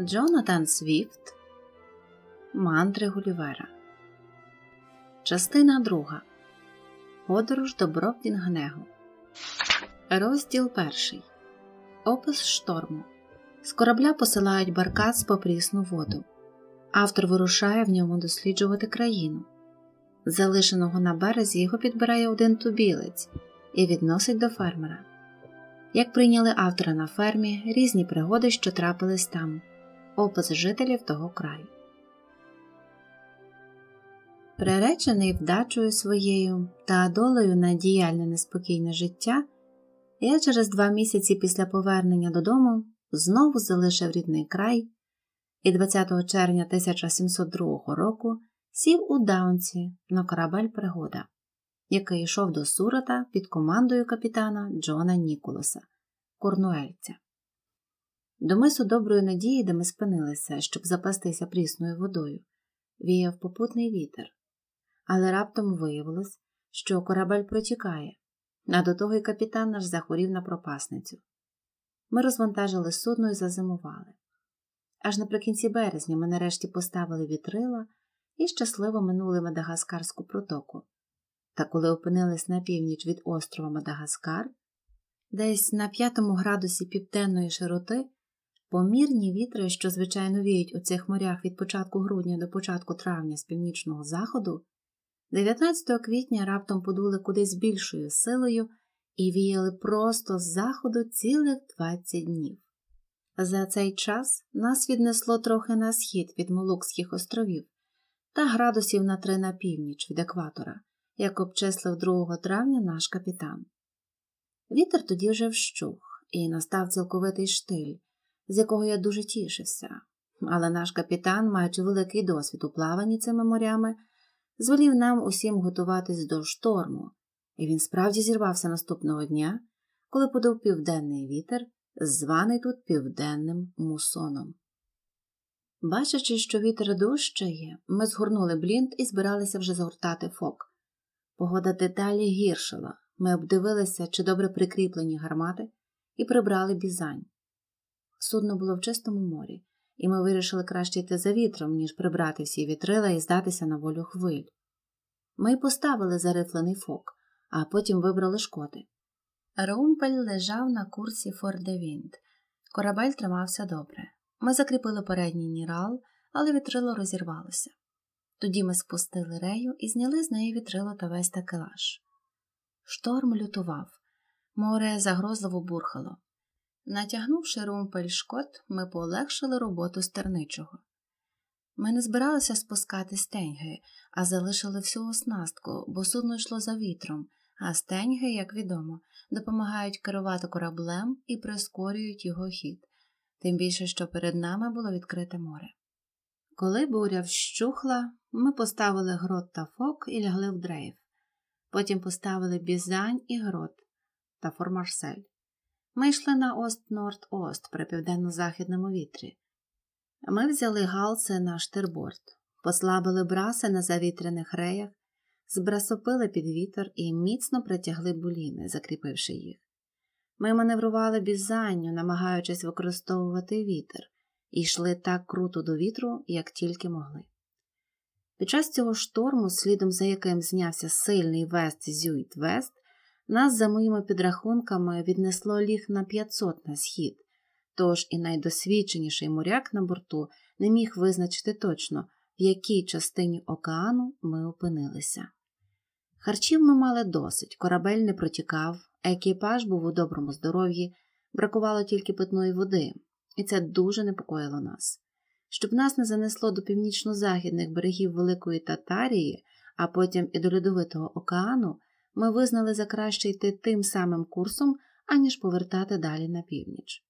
Джонатан Свіфт Мандри Гулівера. Частина друга. Подорож до Брокдінгнегу. Розділ перший. Опис шторму. З корабля посилають баркас по прісну воду. Автор вирушає в ньому досліджувати країну. Залишеного на березі його підбирає один тубілець і відносить до фермера. Як прийняли автора на фермі, різні пригоди, що трапились там опис жителів того краю. Приречений вдачею своєю та долею на діяльне неспокійне життя, я через два місяці після повернення додому знову залишив рідний край і 20 червня 1702 року сів у Даунці на корабель Пригода, який йшов до Сурата під командою капітана Джона Ніколаса, Корнуельця. До мису доброї надії, де ми спинилися, щоб запастися прісною водою, віяв попутний вітер, але раптом виявилось, що корабель протікає, а до того й капітан наш захворів на пропасницю. Ми розвантажили судно і зазимували. Аж наприкінці березня ми нарешті поставили вітрила і щасливо минули Мадагаскарську протоку. Та коли опинились на північ від острова Мадагаскар, десь на п'ятому градусі південної широти. Помірні вітри, що звичайно віють у цих морях від початку грудня до початку травня з північного заходу, 19 квітня раптом подули кудись більшою силою і віяли просто з заходу цілих 20 днів. За цей час нас віднесло трохи на схід від Молукських островів та градусів на три на північ від екватора, як обчислив 2 травня наш капітан. Вітер тоді вже вщух, і настав цілковитий штиль з якого я дуже тішився, але наш капітан, маючи великий досвід у плаванні цими морями, звелів нам усім готуватись до шторму, і він справді зірвався наступного дня, коли подав південний вітер, званий тут південним мусоном. Бачачи, що вітер дужчає, ми згорнули блінт і збиралися вже згортати фок. Погода деталі гіршила, ми обдивилися, чи добре прикріплені гармати, і прибрали бізань. Судно було в чистому морі, і ми вирішили краще йти за вітром, ніж прибрати всі вітрила і здатися на волю хвиль. Ми поставили зарифлений фок, а потім вибрали шкоди. Румпель лежав на курсі Фордевінт. Корабель тримався добре. Ми закріпили передній нірал, але вітрило розірвалося. Тоді ми спустили рею і зняли з неї вітрило та весь такелаж. Шторм лютував, море загрозливо бурхало. Натягнувши румпель шкот, ми полегшили роботу стерничого. Ми не збиралися спускати стеньги, а залишили всю оснастку, бо судно йшло за вітром, а стеньги, як відомо, допомагають керувати кораблем і прискорюють його хід, тим більше, що перед нами було відкрите море. Коли буря вщухла, ми поставили грот та фок і лягли в дрейф, потім поставили бізань і грот та формарсель. Ми йшли на Ост-Норд-Ост при південно-західному вітрі. Ми взяли галси на штирборд, послабили браси на завітряних реях, збрасопили під вітер і міцно притягли буліни, закріпивши їх. Ми маневрували бізанню, намагаючись використовувати вітер, і йшли так круто до вітру, як тільки могли. Під час цього шторму, слідом за яким знявся сильний вест зюйт вест, нас, за моїми підрахунками, віднесло ліг на 500 на схід, тож і найдосвідченіший моряк на борту не міг визначити точно, в якій частині океану ми опинилися. Харчів ми мали досить, корабель не протікав, екіпаж був у доброму здоров'ї, бракувало тільки питної води, і це дуже непокоїло нас. Щоб нас не занесло до північно-західних берегів Великої Татарії, а потім і до Льодовитого океану ми визнали за краще йти тим самим курсом, аніж повертати далі на північ.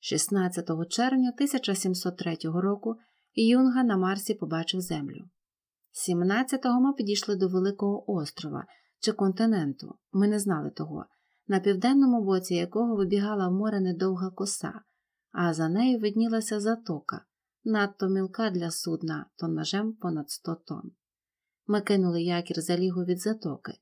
16 червня 1703 року Юнга на Марсі побачив Землю. 17-го ми підійшли до Великого острова чи континенту, ми не знали того, на південному боці якого вибігала в море недовга коса, а за нею виднілася затока, надто мілка для судна тоннажем понад 100 тонн. Ми кинули якір залігу від затоки,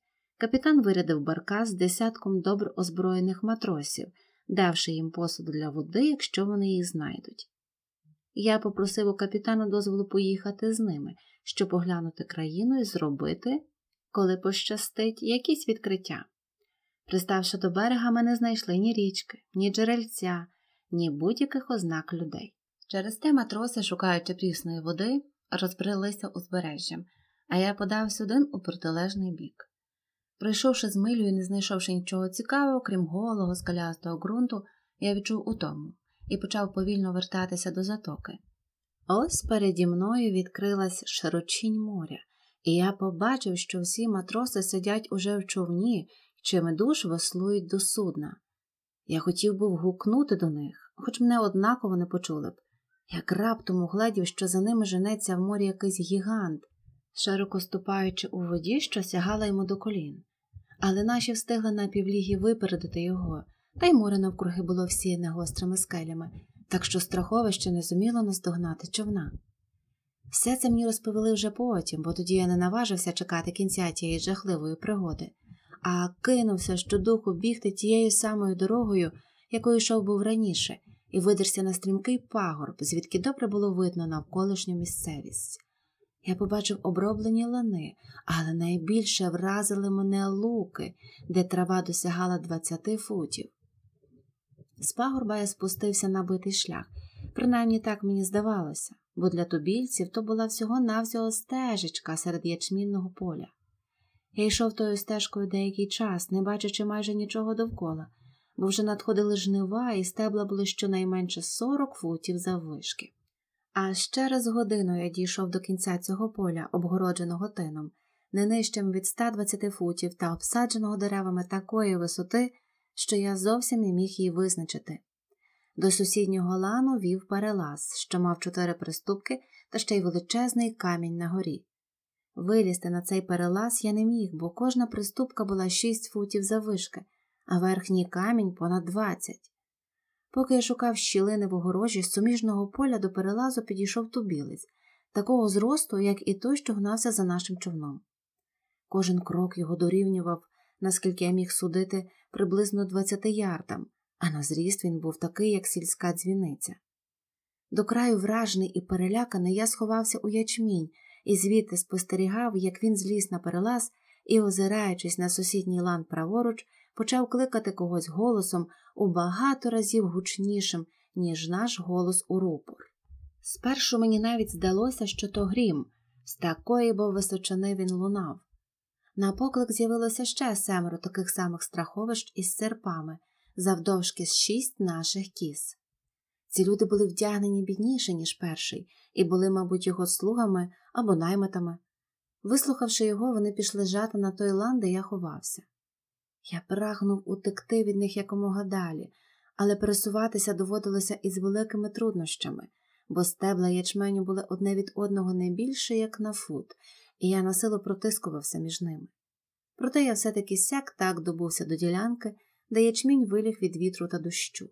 Капітан вирядив баркас з десятком добре озброєних матросів, давши їм посуд для води, якщо вони її знайдуть. Я попросив у капітана дозволу поїхати з ними, щоб оглянути країну і зробити, коли пощастить, якісь відкриття. Приставши до берега, ми не знайшли ні річки, ні джерельця, ні будь-яких ознак людей. Через те матроси, шукаючи прісної води, розбрелися узбережжям, а я подався один у протилежний бік. Пройшовши з милю і не знайшовши нічого цікавого, крім голого, скалястого ґрунту, я відчув утому і почав повільно вертатися до затоки. Ось переді мною відкрилась широчінь моря, і я побачив, що всі матроси сидять уже в човні, чими душ веслують до судна. Я хотів би гукнути до них, хоч мене однаково не почули б, як раптом угледів, що за ними женеться в морі якийсь гігант, широко ступаючи у воді, що сягала йому до колін але наші встигли на півлігі випередити його, та й море навкруги було всіяне гострими скелями, так що страховище не зуміло наздогнати човна. Все це мені розповіли вже потім, бо тоді я не наважився чекати кінця тієї жахливої пригоди, а кинувся щодуху бігти тією самою дорогою, якою йшов був раніше, і видерся на стрімкий пагорб, звідки добре було видно навколишню місцевість. Я побачив оброблені лани, але найбільше вразили мене луки, де трава досягала 20 футів. З пагорба я спустився на битий шлях, принаймні так мені здавалося, бо для тубільців то була всього навсього стежечка серед ячмінного поля. Я йшов тою стежкою деякий час, не бачачи майже нічого довкола, бо вже надходили жнива і стебла були щонайменше 40 футів заввишки. А ще раз годину я дійшов до кінця цього поля, обгородженого тином, не нижчим від 120 футів та обсадженого деревами такої висоти, що я зовсім не міг її визначити. До сусіднього лану вів перелаз, що мав чотири приступки та ще й величезний камінь на горі. Вилізти на цей перелаз я не міг, бо кожна приступка була 6 футів заввишки, а верхній камінь понад 20. Поки я шукав щілини в огорожі, з суміжного поля до перелазу підійшов тубілець, такого зросту, як і той, що гнався за нашим човном. Кожен крок його дорівнював, наскільки я міг судити, приблизно 20 ярдам, а на зріст він був такий, як сільська дзвіниця. До краю вражений і переляканий, я сховався у ячмінь і звідти спостерігав, як він зліз на перелаз і, озираючись на сусідній лан праворуч, почав кликати когось голосом у багато разів гучнішим, ніж наш голос у рупор. Спершу мені навіть здалося, що то грім, з такої бо височини він лунав. На поклик з'явилося ще семеро таких самих страховищ із серпами, завдовжки з шість наших кіз. Ці люди були вдягнені бідніше, ніж перший, і були, мабуть, його слугами або наймитами. Вислухавши його, вони пішли жати на той лан, де я ховався. Я прагнув утекти від них якомога далі, але пересуватися доводилося із великими труднощами, бо стебла ячменю були одне від одного не більше, як на фут, і я насилу протискувався між ними. Проте я все таки сяк так добувся до ділянки, де ячмінь виліг від вітру та дощу.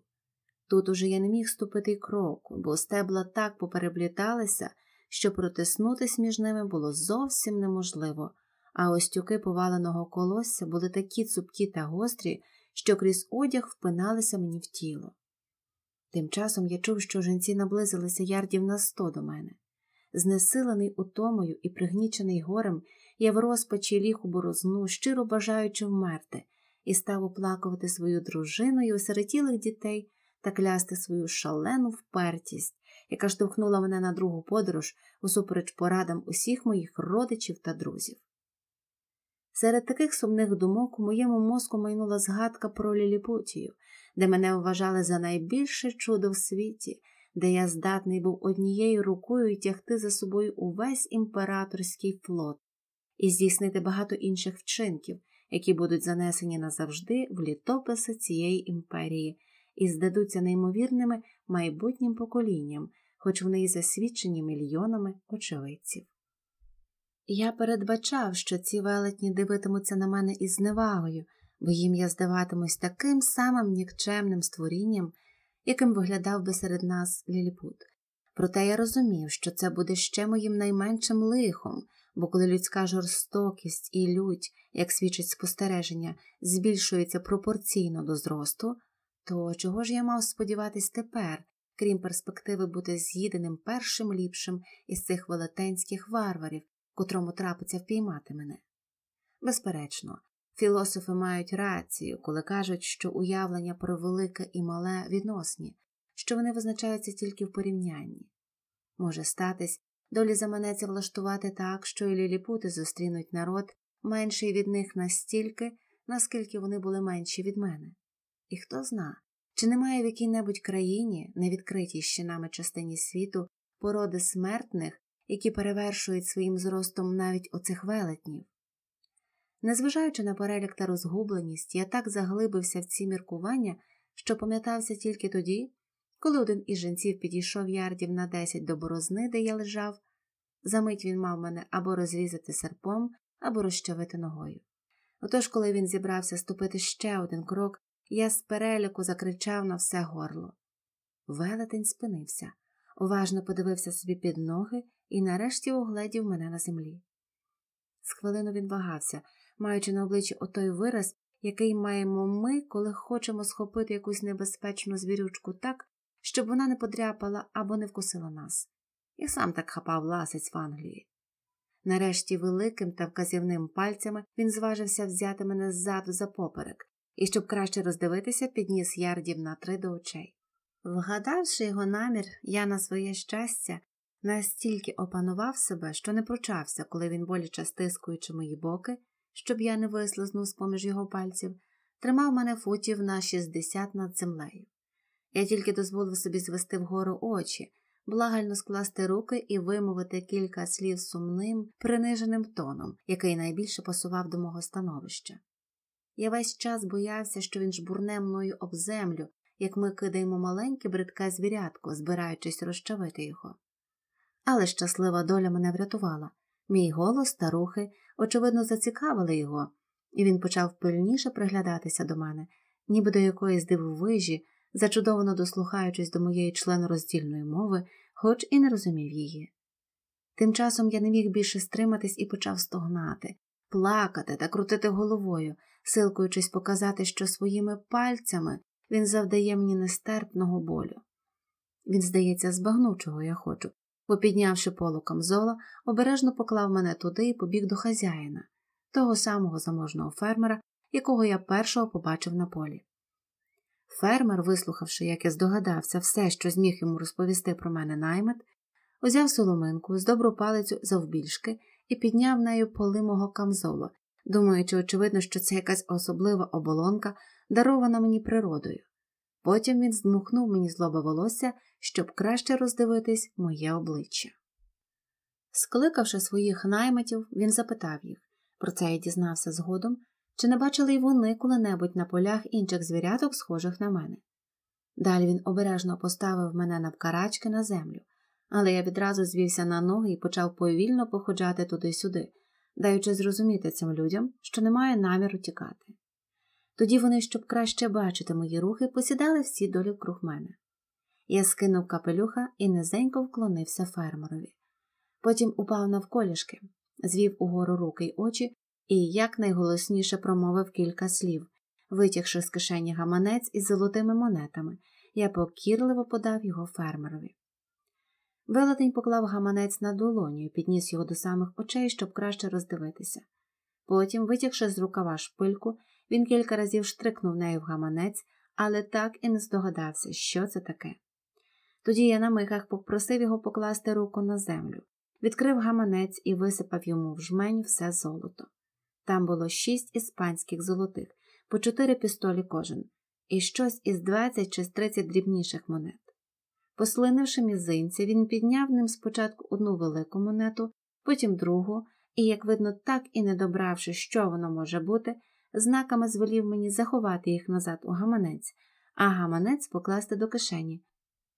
Тут уже я не міг ступити й кроку, бо стебла так поперебліталися, що протиснутись між ними було зовсім неможливо, а остюки поваленого колосся були такі цупкі та гострі, що крізь одяг впиналися мені в тіло. Тим часом я чув, що жінці наблизилися ярдів на сто до мене. Знесилений утомою і пригнічений горем, я в розпачі ліг у борозну, щиро бажаючи вмерти, і став оплакувати свою дружину і осиротілих дітей та клясти свою шалену впертість, яка штовхнула мене на другу подорож усупереч порадам усіх моїх родичів та друзів. Серед таких сумних думок у моєму мозку майнула згадка про ліліпутію, де мене вважали за найбільше чудо в світі, де я здатний був однією рукою тягти за собою увесь імператорський флот і здійснити багато інших вчинків, які будуть занесені назавжди в літописи цієї імперії і здадуться неймовірними майбутнім поколінням, хоч вони і засвідчені мільйонами очевидців. Я передбачав, що ці велетні дивитимуться на мене із зневагою, бо їм я здаватимусь таким самим нікчемним створінням, яким виглядав би серед нас Ліліпут. Проте я розумів, що це буде ще моїм найменшим лихом, бо коли людська жорстокість і лють, як свідчить спостереження, збільшується пропорційно до зросту, то чого ж я мав сподіватись тепер, крім перспективи бути з'їденим першим ліпшим із цих велетенських варварів, котрому трапиться впіймати мене. Безперечно, філософи мають рацію, коли кажуть, що уявлення про велике і мале відносні, що вони визначаються тільки в порівнянні. Може статись, долі заманеться влаштувати так, що і ліліпути зустрінуть народ менший від них настільки, наскільки вони були менші від мене. І хто зна, чи немає в якій небудь країні, невідкритій ще нами частині світу, породи смертних, які перевершують своїм зростом навіть оцих велетнів. Незважаючи на перелік та розгубленість, я так заглибився в ці міркування, що пам'ятався тільки тоді, коли один із жінців підійшов ярдів на десять до борозни, де я лежав, замить він мав мене або розрізати серпом, або розчавити ногою. Отож, коли він зібрався ступити ще один крок, я з переліку закричав на все горло. Велетень спинився, уважно подивився собі під ноги і нарешті огледів мене на землі. З хвилину він вагався, маючи на обличчі отой вираз, який маємо ми, коли хочемо схопити якусь небезпечну звірючку так, щоб вона не подряпала або не вкусила нас. І сам так хапав ласець в Англії. Нарешті великим та вказівним пальцями він зважився взяти мене ззаду за поперек і, щоб краще роздивитися, підніс ярдів на три до очей. Вгадавши його намір, я на своє щастя настільки опанував себе, що не пручався, коли він, боляче стискуючи мої боки, щоб я не вислизнув з поміж його пальців, тримав мене футів на 60 над землею. Я тільки дозволив собі звести вгору очі, благально скласти руки і вимовити кілька слів сумним, приниженим тоном, який найбільше пасував до мого становища. Я весь час боявся, що він жбурне мною об землю, як ми кидаємо маленьке бридке звірятко, збираючись розчавити його але щаслива доля мене врятувала. Мій голос та рухи, очевидно, зацікавили його, і він почав пильніше приглядатися до мене, ніби до якоїсь дивовижі, зачудовано дослухаючись до моєї членороздільної мови, хоч і не розумів її. Тим часом я не міг більше стриматись і почав стогнати, плакати та крутити головою, силкуючись показати, що своїми пальцями він завдає мені нестерпного болю. Він, здається, збагнув, чого я хочу, попіднявши полу камзола, обережно поклав мене туди і побіг до хазяїна, того самого заможного фермера, якого я першого побачив на полі. Фермер, вислухавши, як я здогадався, все, що зміг йому розповісти про мене наймит, узяв соломинку з добру палицю завбільшки і підняв нею поли мого камзола, думаючи, очевидно, що це якась особлива оболонка, дарована мені природою. Потім він здмухнув мені злоба волосся, щоб краще роздивитись моє обличчя. Скликавши своїх наймитів, він запитав їх про це я дізнався згодом, чи не бачили й вони коли-небудь на полях інших звіряток, схожих на мене. Далі він обережно поставив мене на вкарачки на землю, але я відразу звівся на ноги і почав повільно походжати туди-сюди, даючи зрозуміти цим людям, що не маю наміру тікати. Тоді вони, щоб краще бачити мої рухи, посідали всі долі круг мене. Я скинув капелюха і низенько вклонився фермерові. Потім упав навколішки, звів угору руки й очі і якнайголосніше промовив кілька слів, витягши з кишені гаманець із золотими монетами, я покірливо подав його фермерові. Велетень поклав гаманець на долоню і підніс його до самих очей, щоб краще роздивитися. Потім, витягши з рукава шпильку, він кілька разів штрикнув нею в гаманець, але так і не здогадався, що це таке. Тоді я на мигах попросив його покласти руку на землю, відкрив гаманець і висипав йому в жменю все золото. Там було шість іспанських золотих, по чотири пістолі кожен, і щось із двадцять чи з 30 дрібніших монет. Послинивши мізинці, він підняв ним спочатку одну велику монету, потім другу, і, як видно, так і не добравши, що воно може бути, знаками звелів мені заховати їх назад у гаманець, а гаманець покласти до кишені,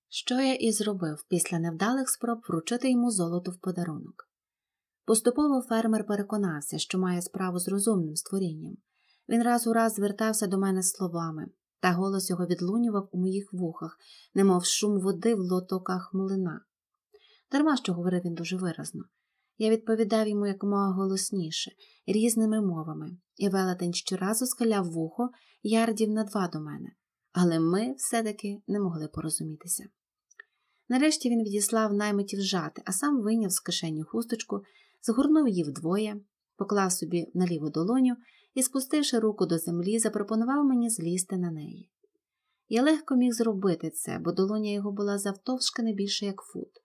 що я і зробив після невдалих спроб вручити йому золото в подарунок. Поступово фермер переконався, що має справу з розумним створінням. Він раз у раз звертався до мене словами, та голос його відлунював у моїх вухах, немов шум води в лотоках млина. Дарма що говорив він дуже виразно. Я відповідав йому якомога голосніше, різними мовами, і велетень щоразу скаляв вухо ярдів на два до мене, але ми все таки не могли порозумітися. Нарешті він відіслав наймитів жати, а сам вийняв з кишені хусточку, згорнув її вдвоє, поклав собі на ліву долоню і, спустивши руку до землі, запропонував мені злізти на неї. Я легко міг зробити це, бо долоня його була завтовшки не більше як фут.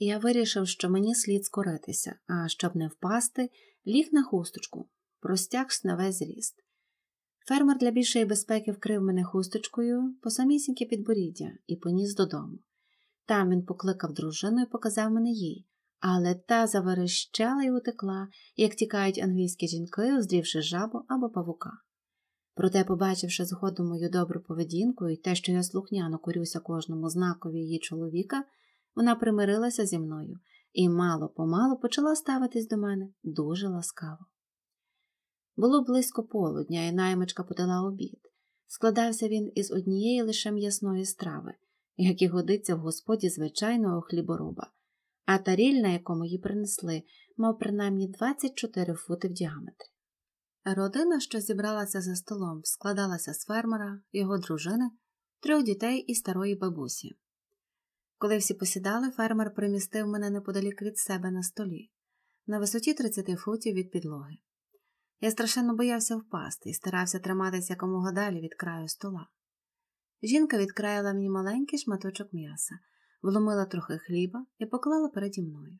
Я вирішив, що мені слід скоритися, а щоб не впасти, ліг на хусточку, простягсь на весь зріст. Фермер для більшої безпеки вкрив мене хусточкою по самісіньке підборіддя і поніс додому. Там він покликав дружину і показав мене їй, але та заверещала і утекла, як тікають англійські жінки, оздрівши жабу або павука. Проте, побачивши згодом мою добру поведінку і те, що я слухняно корюся кожному знакові її чоловіка, вона примирилася зі мною і мало помалу почала ставитись до мене дуже ласкаво. Було близько полудня, і наймичка подала обід. Складався він із однієї лише м'ясної страви, як і годиться в господі звичайного хлібороба, а таріль, на якому її принесли, мав принаймні 24 фути в діаметрі. Родина, що зібралася за столом, складалася з фермера, його дружини, трьох дітей і старої бабусі. Коли всі посідали, фермер примістив мене неподалік від себе на столі, на висоті 30 футів від підлоги. Я страшенно боявся впасти і старався триматися якомога далі від краю стола. Жінка відкраїла мені маленький шматочок м'яса, вломила трохи хліба і поклала переді мною.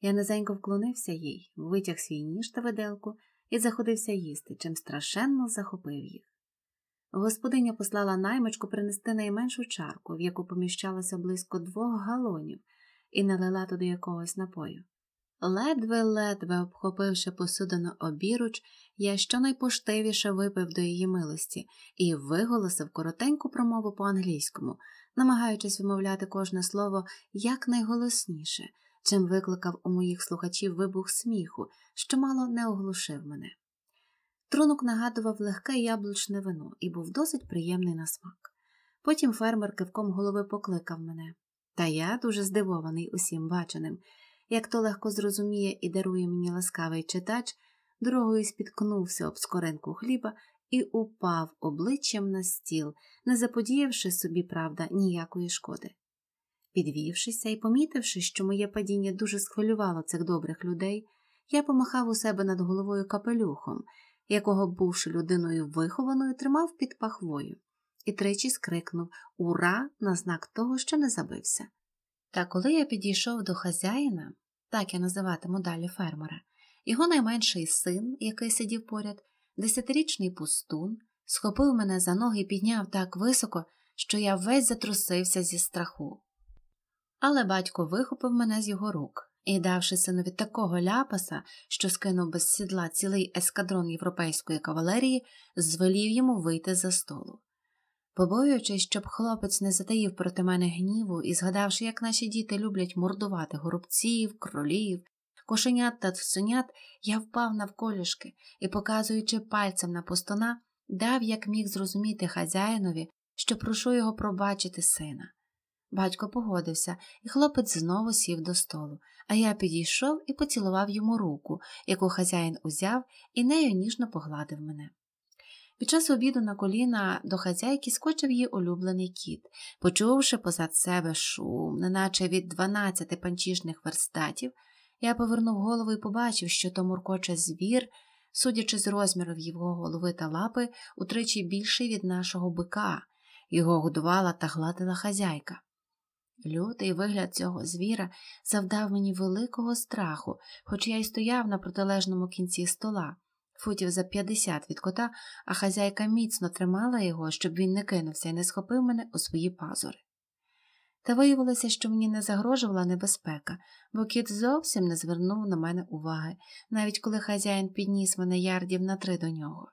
Я низенько вклонився їй, витяг свій ніж та виделку і заходився їсти, чим страшенно захопив їх. Господиня послала наймичку принести найменшу чарку, в яку поміщалося близько двох галонів, і налила туди якогось напою. Ледве-ледве обхопивши посудину обіруч, я щонайпоштивіше випив до її милості і виголосив коротеньку промову по англійському, намагаючись вимовляти кожне слово якнайголосніше, чим викликав у моїх слухачів вибух сміху, що мало не оглушив мене. Трунок нагадував легке яблучне вино і був досить приємний на смак. Потім фермер кивком голови покликав мене, та я дуже здивований усім баченим. Як то легко зрозуміє і дарує мені ласкавий читач, дорогою спіткнувся об скоринку хліба і упав обличчям на стіл, не заподіявши собі, правда, ніякої шкоди. Підвівшися і помітивши, що моє падіння дуже схвилювало цих добрих людей, я помахав у себе над головою капелюхом, якого, бувши людиною вихованою, тримав під пахвою, і тричі скрикнув Ура! на знак того, що не забився. Та коли я підійшов до хазяїна, так я називатиму далі фермера, його найменший син, який сидів поряд, десятирічний пустун, схопив мене за ноги і підняв так високо, що я весь затрусився зі страху. Але батько вихопив мене з його рук і, давши синові такого ляпаса, що скинув без сідла цілий ескадрон європейської кавалерії, звелів йому вийти за столу. Побоюючись, щоб хлопець не затаїв проти мене гніву і згадавши, як наші діти люблять мордувати горобців, кролів, кошенят та цуценят, я впав навколішки і, показуючи пальцем на пустона, дав як міг зрозуміти хазяїнові, що прошу його пробачити сина. Батько погодився, і хлопець знову сів до столу, а я підійшов і поцілував йому руку, яку хазяїн узяв і нею ніжно погладив мене. Під час обіду на коліна до хазяйки скочив її улюблений кіт, почувши позад себе шум, неначе від дванадцяти панчішних верстатів, я повернув голову і побачив, що то муркоче звір, судячи з розмірів його голови та лапи, утричі більший від нашого бика. Його годувала та гладила хазяйка. Лютий вигляд цього звіра завдав мені великого страху, хоч я й стояв на протилежному кінці стола, футів за п'ятдесят від кота, а хазяйка міцно тримала його, щоб він не кинувся і не схопив мене у свої пазури. Та виявилося, що мені не загрожувала небезпека, бо кіт зовсім не звернув на мене уваги, навіть коли хазяїн підніс мене ярдів на три до нього.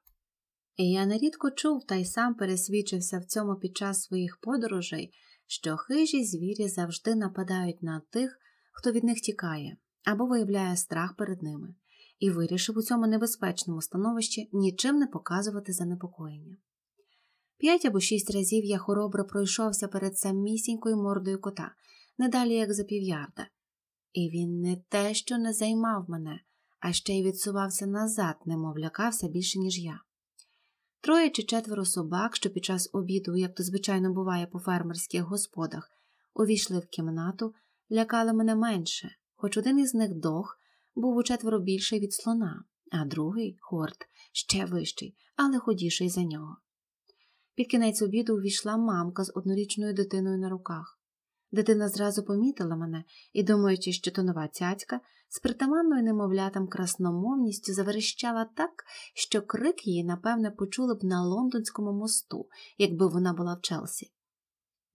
І я нерідко чув та й сам пересвідчився в цьому під час своїх подорожей що хижі звірі завжди нападають на тих, хто від них тікає або виявляє страх перед ними, і вирішив у цьому небезпечному становищі нічим не показувати занепокоєння. П'ять або шість разів я хоробро пройшовся перед самісінькою мордою кота, не далі як за півярда, і він не те, що не займав мене, а ще й відсувався назад, немов лякався більше, ніж я троє чи четверо собак, що під час обіду, як то звичайно буває по фермерських господах, увійшли в кімнату, лякали мене менше, хоч один із них дох був у четверо більший від слона, а другий хорт, ще вищий, але ходіший за нього. Під кінець обіду увійшла мамка з однорічною дитиною на руках. Дитина зразу помітила мене і, думаючи, що то нова цяцька, з притаманною немовлятам красномовністю заверещала так, що крик її, напевне, почули б на лондонському мосту, якби вона була в Челсі.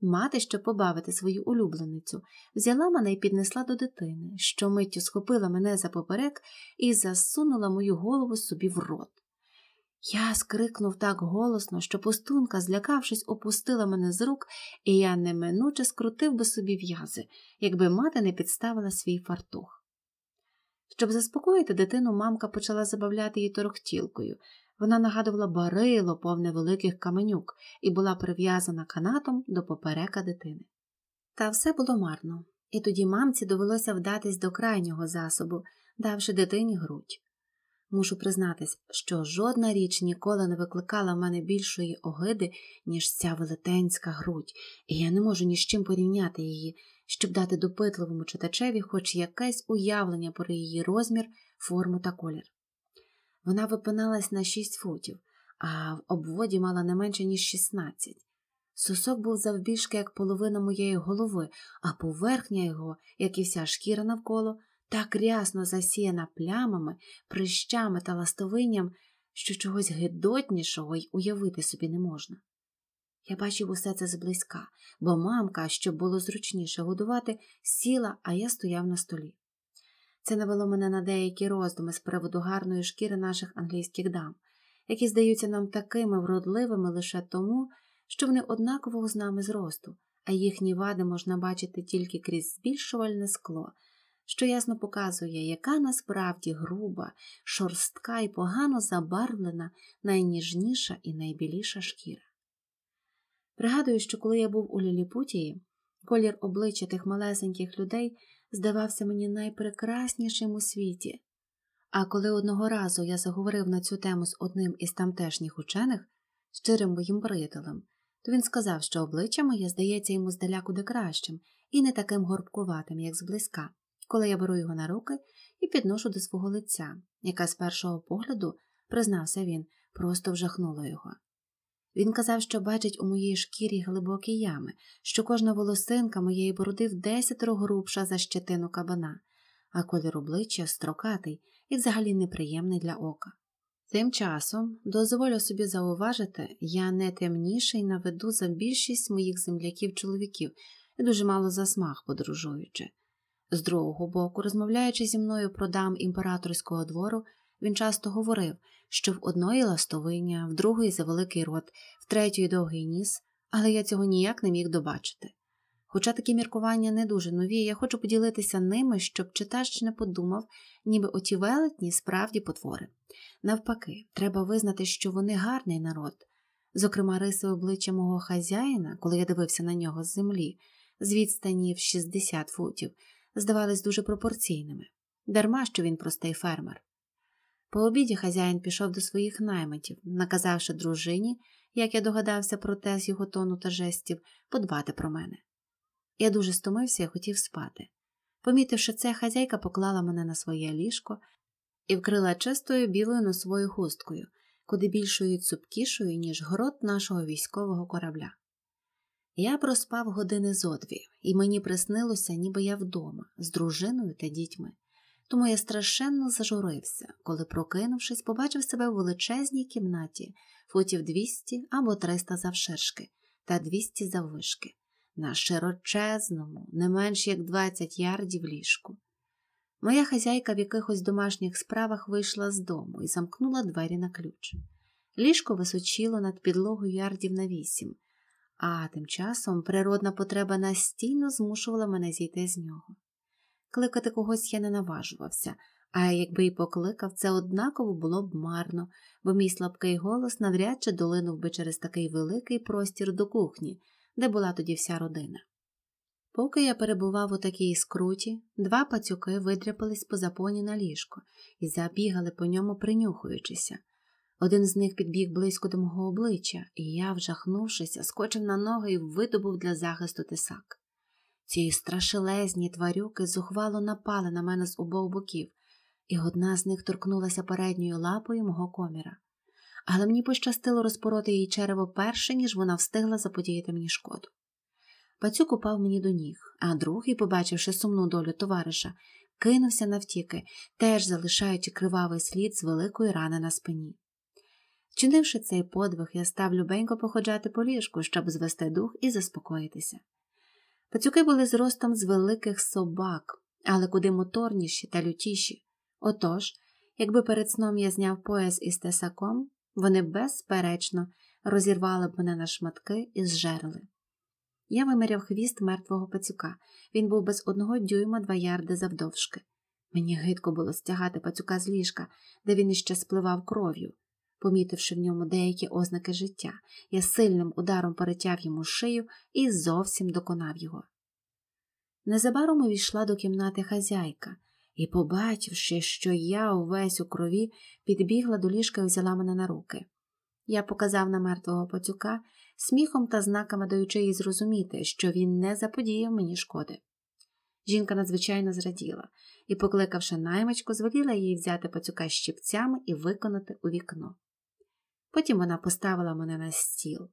Мати, щоб побавити свою улюбленицю, взяла мене і піднесла до дитини, що миттю схопила мене за поперек і засунула мою голову собі в рот. Я скрикнув так голосно, що пустунка, злякавшись, опустила мене з рук, і я неминуче скрутив би собі в'язи, якби мати не підставила свій фартух. Щоб заспокоїти дитину, мамка почала забавляти її торохтілкою. Вона нагадувала барило, повне великих каменюк, і була прив'язана канатом до поперека дитини. Та все було марно, і тоді мамці довелося вдатись до крайнього засобу, давши дитині грудь. Мушу признатись, що жодна річ ніколи не викликала в мене більшої огиди, ніж ця велетенська грудь, і я не можу ні з чим порівняти її, щоб дати допитливому читачеві хоч якесь уявлення про її розмір, форму та колір. Вона випиналась на 6 футів, а в обводі мала не менше, ніж 16. Сусок був завбільшки як половина моєї голови, а поверхня його, як і вся шкіра навколо, так рясно засіяна плямами, прищами та ластовинням, що чогось гидотнішого й уявити собі не можна. Я бачив усе це зблизька, бо мамка, щоб було зручніше годувати, сіла, а я стояв на столі. Це навело мене на деякі роздуми з приводу гарної шкіри наших англійських дам, які здаються нам такими вродливими лише тому, що вони однаково з нами зросту, а їхні вади можна бачити тільки крізь збільшувальне скло що ясно показує, яка насправді груба, шорстка і погано забарвлена найніжніша і найбіліша шкіра. Пригадую, що коли я був у Ліліпутії, колір обличчя тих малесеньких людей здавався мені найпрекраснішим у світі. А коли одного разу я заговорив на цю тему з одним із тамтешніх учених, щирим моїм приятелем, то він сказав, що обличчя моє здається йому здаля куди кращим і не таким горбкуватим, як зблизька коли я беру його на руки і підношу до свого лиця, яка з першого погляду, признався він, просто вжахнула його. Він казав, що бачить у моїй шкірі глибокі ями, що кожна волосинка моєї бороди в десятеро грубша за щетину кабана, а кольор обличчя строкатий і взагалі неприємний для ока. Тим часом дозволю собі зауважити, я не темніший на виду за більшість моїх земляків чоловіків і дуже мало засмаг, подорожуючи. З другого боку, розмовляючи зі мною про дам імператорського двору, він часто говорив, що в одної ластовиня, в другої за великий рот, в третьої довгий ніс, але я цього ніяк не міг добачити. Хоча такі міркування не дуже нові, я хочу поділитися ними, щоб читач не подумав, ніби оті велетні справді потвори. Навпаки, треба визнати, що вони гарний народ. Зокрема, риси обличчя мого хазяїна, коли я дивився на нього з землі, з відстані в 60 футів здавались дуже пропорційними, дарма що він простий фермер. По обіді хазяїн пішов до своїх наймитів, наказавши дружині, як я догадався про те з його тону та жестів, подбати про мене. Я дуже стомився і хотів спати. Помітивши це, хазяйка поклала мене на своє ліжко і вкрила чистою білою носовою хусткою, куди більшою і цупкішою, ніж грот нашого військового корабля. Я проспав години зо дві, і мені приснилося, ніби я вдома, з дружиною та дітьми. Тому я страшенно зажурився, коли, прокинувшись, побачив себе в величезній кімнаті, футів 200 або 300 завширшки та 200 заввишки, на широчезному, не менш як 20 ярдів ліжку. Моя хазяйка в якихось домашніх справах вийшла з дому і замкнула двері на ключ. Ліжко височило над підлогою ярдів на вісім а тим часом природна потреба настійно змушувала мене зійти з нього. Кликати когось я не наважувався, а якби й покликав, це однаково було б марно, бо мій слабкий голос навряд чи долинув би через такий великий простір до кухні, де була тоді вся родина. Поки я перебував у такій скруті, два пацюки видряпались по запоні на ліжко і забігали по ньому, принюхуючися. Один з них підбіг близько до мого обличчя, і я, вжахнувшися, скочив на ноги і видобув для захисту тисак. Ці страшелезні тварюки зухвало напали на мене з обох боків, і одна з них торкнулася передньою лапою мого коміра. Але мені пощастило розпороти її черево перше, ніж вона встигла заподіяти мені шкоду. Пацюк упав мені до ніг, а другий, побачивши сумну долю товариша, кинувся навтіки, теж залишаючи кривавий слід з великої рани на спині. Чинивши цей подвиг, я став любенько походжати по ліжку, щоб звести дух і заспокоїтися. Пацюки були зростом з великих собак, але куди моторніші та лютіші. Отож, якби перед сном я зняв пояс із тесаком, вони безперечно розірвали б мене на шматки і зжерли. Я вимиряв хвіст мертвого пацюка. Він був без одного дюйма два ярди завдовжки. Мені гидко було стягати пацюка з ліжка, де він іще спливав кров'ю помітивши в ньому деякі ознаки життя, я сильним ударом перетяв йому шию і зовсім доконав його. Незабаром увійшла до кімнати хазяйка і, побачивши, що я увесь у крові, підбігла до ліжка і взяла мене на руки. Я показав на мертвого пацюка, сміхом та знаками даючи їй зрозуміти, що він не заподіяв мені шкоди. Жінка надзвичайно зраділа і, покликавши наймичку, звеліла їй взяти пацюка щіпцями і виконати у вікно. Потім вона поставила мене на стіл.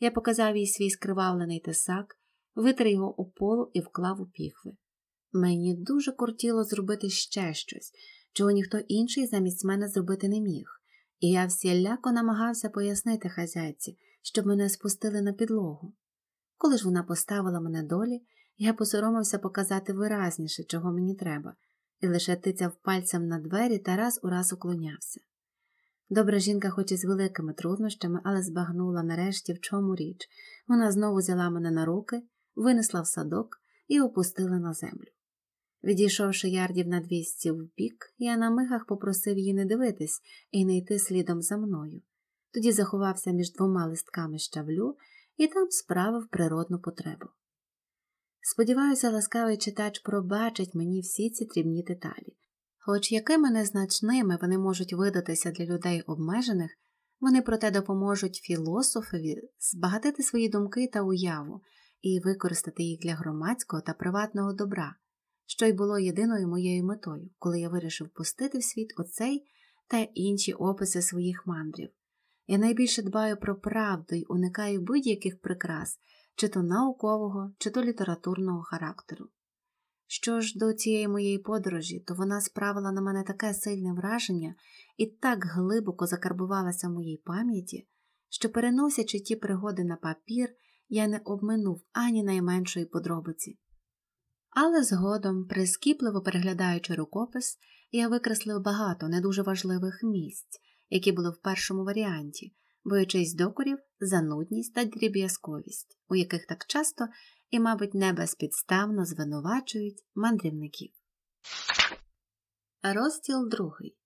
Я показав їй свій скривавлений тесак, витер його у полу і вклав у піхви. Мені дуже кортіло зробити ще щось, чого ніхто інший замість мене зробити не міг, і я всіляко намагався пояснити хазяйці, щоб мене спустили на підлогу. Коли ж вона поставила мене долі, я посоромився показати виразніше, чого мені треба, і лише тицяв пальцем на двері та раз у раз уклонявся. Добра жінка, хоч і з великими труднощами, але збагнула нарешті, в чому річ. Вона знову взяла мене на руки, винесла в садок і опустила на землю. Відійшовши ярдів на двісті вбік, я на мигах попросив її не дивитись і не йти слідом за мною. Тоді заховався між двома листками щавлю і там справив природну потребу. Сподіваюся, ласкавий читач пробачить мені всі ці дрібні деталі, Хоч якими незначними вони можуть видатися для людей обмежених, вони проте допоможуть філософові збагатити свої думки та уяву і використати їх для громадського та приватного добра, що й було єдиною моєю метою, коли я вирішив пустити в світ оцей та інші описи своїх мандрів. Я найбільше дбаю про правду й уникаю будь-яких прикрас, чи то наукового, чи то літературного характеру. Що ж до цієї моєї подорожі, то вона справила на мене таке сильне враження і так глибоко закарбувалася в моїй пам'яті, що, переносячи ті пригоди на папір, я не обминув ані найменшої подробиці. Але згодом, прискіпливо переглядаючи рукопис, я викреслив багато не дуже важливих місць, які були в першому варіанті, боючись докорів, занудність та дріб'язковість, у яких так часто і, мабуть, не безпідставно звинувачують мандрівників. Розділ другий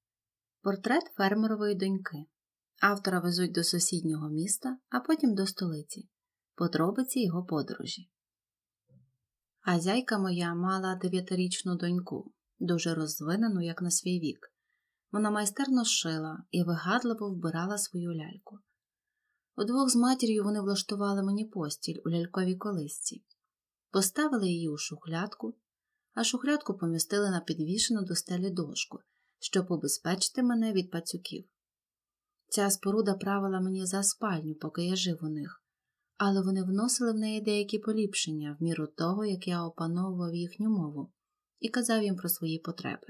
портрет фермерової доньки. Автора везуть до сусіднього міста, а потім до столиці. Подробиці його подорожі. А зяйка моя мала дев'ятирічну доньку, дуже розвинену, як на свій вік. Вона майстерно шила і вигадливо вбирала свою ляльку. Удвох з матір'ю вони влаштували мені постіль у ляльковій колисці, поставили її у шухлядку, а шухлядку помістили на підвішену до стелі дошку, щоб убезпечити мене від пацюків. Ця споруда правила мені за спальню, поки я жив у них, але вони вносили в неї деякі поліпшення в міру того, як я опановував їхню мову і казав їм про свої потреби.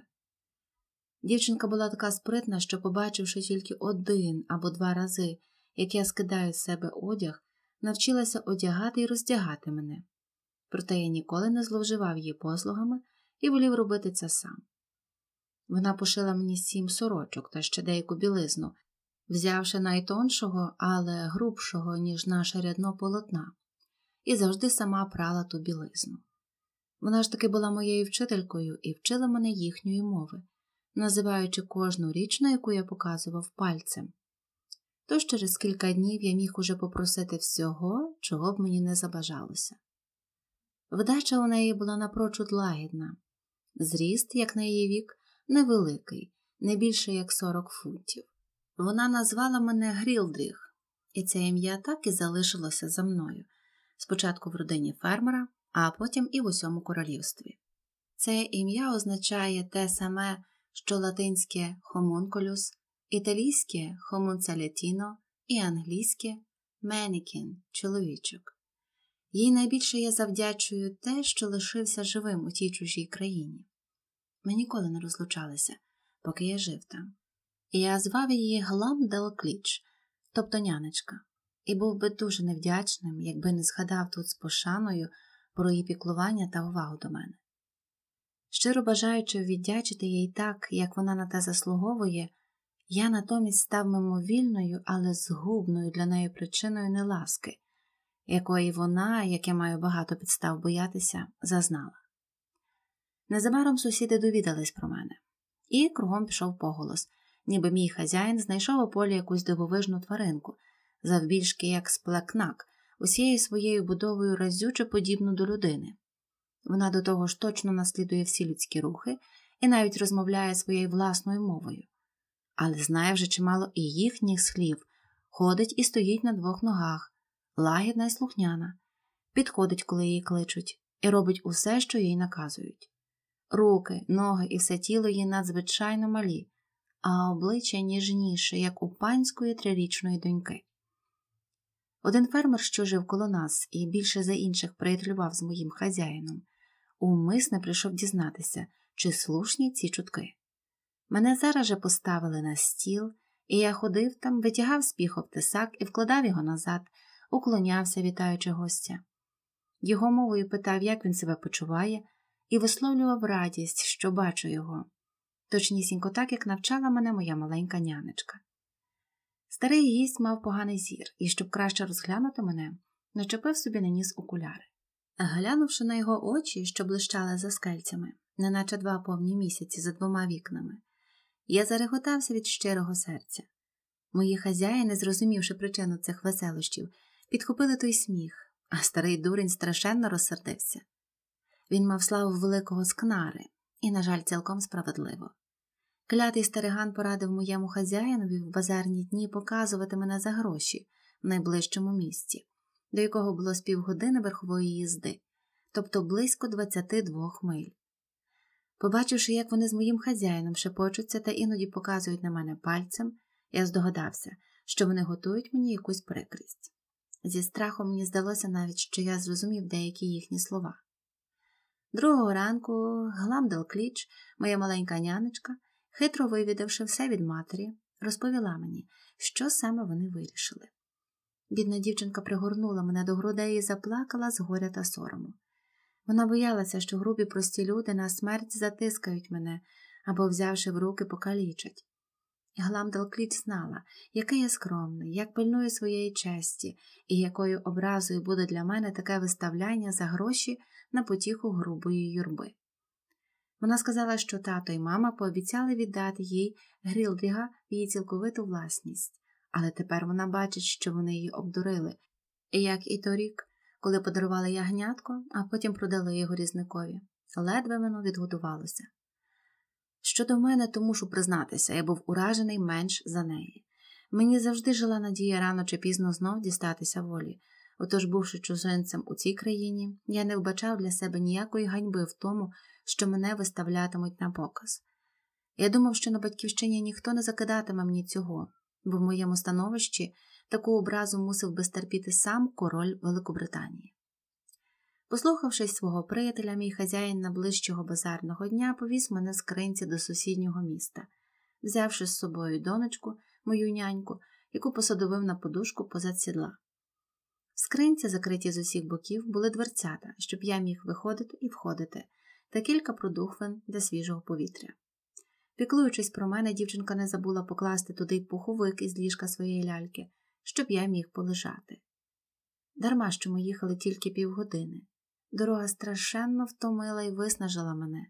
Дівчинка була така спритна, що, побачивши тільки один або два рази, як я скидаю з себе одяг, навчилася одягати і роздягати мене проте я ніколи не зловживав її послугами і волів робити це сам. Вона пошила мені сім сорочок та ще деяку білизну, взявши найтоншого, але грубшого, ніж наше рядно полотна, і завжди сама прала ту білизну. Вона ж таки була моєю вчителькою і вчила мене їхньої мови, називаючи кожну річ, на яку я показував пальцем. Тож через кілька днів я міг уже попросити всього, чого б мені не забажалося. Вдача у неї була напрочуд лагідна. Зріст, як на її вік, невеликий, не більше як 40 фунтів. Вона назвала мене Грілдріх, і це ім'я так і залишилося за мною спочатку в родині фермера, а потім і в усьому королівстві. Це ім'я означає те саме, що латинське хомункулюс, італійське хомунцалятіно і англійське менікін чоловічок. Їй найбільше я завдячую те, що лишився живим у тій чужій країні. Ми ніколи не розлучалися, поки я жив там. І я звав її Глам Делкліч, тобто нянечка, і був би дуже невдячним, якби не згадав тут з пошаною про її піклування та увагу до мене. Щиро бажаючи віддячити їй так, як вона на те заслуговує, я натомість став мимовільною, але згубною для неї причиною неласки якої вона, яке маю багато підстав боятися, зазнала. Незабаром сусіди довідались про мене, і кругом пішов поголос, ніби мій хазяїн знайшов у полі якусь дивовижну тваринку, завбільшки як сплекнак, усією своєю будовою разюче подібну до людини. Вона до того ж точно наслідує всі людські рухи і навіть розмовляє своєю власною мовою, але знає вже чимало і їхніх слів, ходить і стоїть на двох ногах, лагідна і слухняна, підходить, коли її кличуть, і робить усе, що їй наказують. Руки, ноги і все тіло їй надзвичайно малі, а обличчя ніжніше, як у панської трирічної доньки. Один фермер, що жив коло нас і більше за інших приятелював з моїм хазяїном, умисне прийшов дізнатися, чи слушні ці чутки. Мене зараз же поставили на стіл, і я ходив там, витягав з піхов тесак і вкладав його назад, уклонявся, вітаючи гостя. Його мовою питав, як він себе почуває, і висловлював радість, що бачу його, точнісінько так, як навчала мене моя маленька нянечка. Старий гість мав поганий зір і, щоб краще розглянути мене, начепив собі на ніс окуляри. Глянувши на його очі, що блищали за скельцями, неначе два повні місяці за двома вікнами, я зареготався від щирого серця. Мої хазяїни, зрозумівши причину цих веселощів, підхопили той сміх, а старий дурень страшенно розсердився. Він мав славу великого скнари і, на жаль, цілком справедливо. Клятий стариган порадив моєму хазяїнові в базарні дні показувати мене за гроші в найближчому місці, до якого було з півгодини верхової їзди, тобто близько 22 миль. Побачивши, як вони з моїм хазяїном шепочуться та іноді показують на мене пальцем, я здогадався, що вони готують мені якусь прикрість. Зі страхом мені здалося навіть, що я зрозумів деякі їхні слова. Другого ранку гламдал кліч, моя маленька нянечка, хитро вивідавши все від матері, розповіла мені, що саме вони вирішили. Бідна дівчинка пригорнула мене до грудей і заплакала з горя та сорому. Вона боялася, що грубі прості люди на смерть затискають мене або, взявши в руки, покалічать. Гламдалкліт знала, який я скромний, як пильную своєї честі, і якою образою буде для мене таке виставляння за гроші на потіху грубої юрби. Вона сказала, що тато і мама пообіцяли віддати їй Грілдріга в її цілковиту власність, але тепер вона бачить, що вони її обдурили, і, як і торік, коли подарували ягнятко, а потім продали його різникові, ледве воно відгодувалося. Щодо мене, то мушу признатися, я був уражений менш за неї. Мені завжди жила надія рано чи пізно знов дістатися волі. Отож, бувши чужинцем у цій країні, я не вбачав для себе ніякої ганьби в тому, що мене виставлятимуть на показ. Я думав, що на батьківщині ніхто не закидатиме мені цього, бо в моєму становищі таку образу мусив би стерпіти сам король Великобританії. Послухавшись свого приятеля, мій хазяїн на ближчого базарного дня повіз мене з кринці до сусіднього міста, взявши з собою донечку, мою няньку, яку посадовив на подушку позад сідла. В скринці, закриті з усіх боків, були дверцята, щоб я міг виходити і входити, та кілька продухвин для свіжого повітря. Піклуючись про мене, дівчинка не забула покласти туди пуховик із ліжка своєї ляльки, щоб я міг полежати. Дарма що ми їхали тільки півгодини. Дорога страшенно втомила і виснажила мене.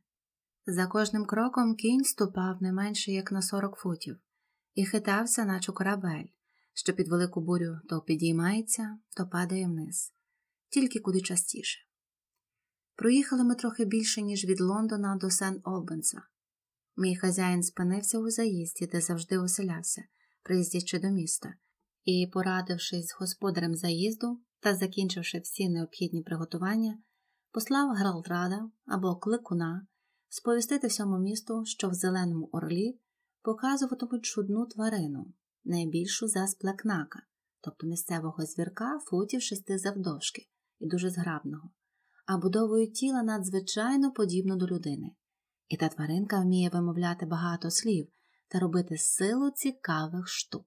За кожним кроком кінь ступав не менше як на сорок футів, і хитався, наче корабель, що під велику бурю то підіймається, то падає вниз, тільки куди частіше. Проїхали ми трохи більше, ніж від Лондона до Сен Олбенса. Мій хазяїн спинився у заїзді, де завжди оселявся, приїздячи до міста, і, порадившись з господарем заїзду та закінчивши всі необхідні приготування, послав Гралдрада або кликуна сповістити всьому місту, що в Зеленому Орлі показуватимуть чудну тварину, найбільшу за сплекнака, тобто місцевого звірка футів шести завдовжки і дуже зграбного, а будовою тіла надзвичайно подібну до людини. І та тваринка вміє вимовляти багато слів та робити силу цікавих штук.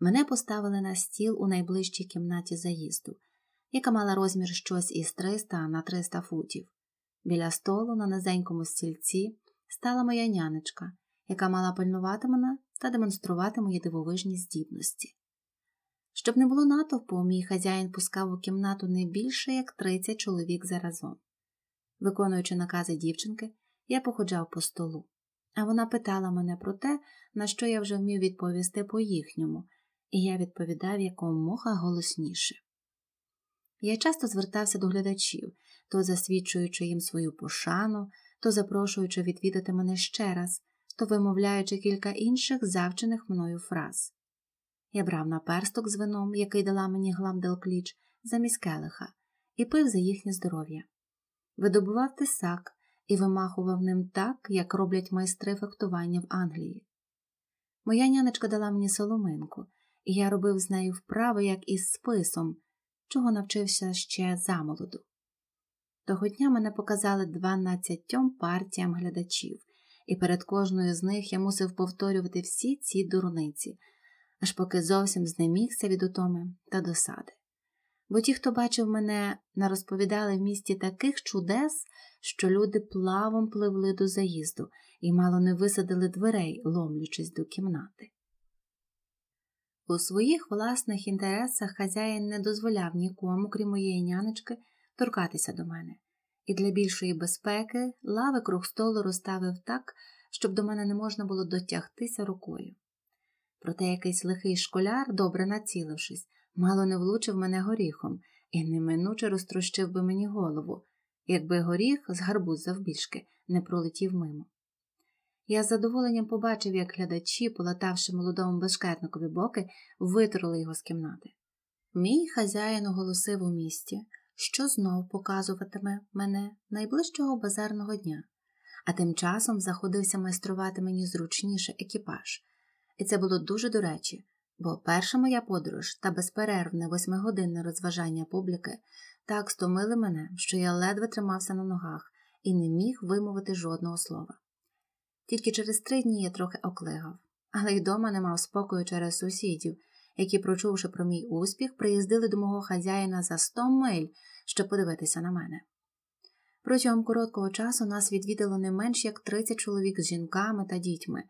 Мене поставили на стіл у найближчій кімнаті заїзду яка мала розмір щось із 300 на 300 футів. Біля столу на низенькому стільці стала моя нянечка, яка мала пильнувати мене та демонструвати мої дивовижні здібності. Щоб не було натовпу, мій хазяїн пускав у кімнату не більше як 30 чоловік заразом. Виконуючи накази дівчинки, я походжав по столу, а вона питала мене про те, на що я вже вмів відповісти по їхньому, і я відповідав якомога голосніше. Я часто звертався до глядачів, то засвідчуючи їм свою пошану, то запрошуючи відвідати мене ще раз, то вимовляючи кілька інших завчених мною фраз. Я брав наперсток з вином, який дала мені гламделкліч, замість келиха, і пив за їхнє здоров'я. Видобував тисак і вимахував ним так, як роблять майстри фехтування в Англії. Моя нянечка дала мені соломинку, і я робив з нею вправи, як із списом чого навчився ще замолоду. Того дня мене показали 12 партіям глядачів, і перед кожною з них я мусив повторювати всі ці дурниці, аж поки зовсім знемігся від утоми та досади. Бо ті, хто бачив мене, нарозповідали в місті таких чудес, що люди плавом пливли до заїзду і мало не висадили дверей, ломлячись до кімнати. У своїх власних інтересах хазяїн не дозволяв нікому, крім моєї нянечки, торкатися до мене, і для більшої безпеки лави круг столу розставив так, щоб до мене не можна було дотягтися рукою. Проте якийсь лихий школяр, добре націлившись, мало не влучив мене горіхом і неминуче розтрощив би мені голову, якби горіх з гарбуз завбільшки не пролетів мимо. Я з задоволенням побачив, як глядачі, полатавши молодому бешкетникові боки, витрули його з кімнати. Мій хазяїн оголосив у місті, що знов показуватиме мене найближчого базарного дня, а тим часом заходився майструвати мені зручніше екіпаж, і це було дуже до речі, бо перша моя подорож та безперервне восьмигодинне розважання публіки так стомили мене, що я ледве тримався на ногах і не міг вимовити жодного слова. Тільки через три дні я трохи оклигав, але й дома не мав спокою через сусідів, які, прочувши про мій успіх, приїздили до мого хазяїна за сто миль, щоб подивитися на мене. Протягом короткого часу нас відвідало не менш як 30 чоловік з жінками та дітьми,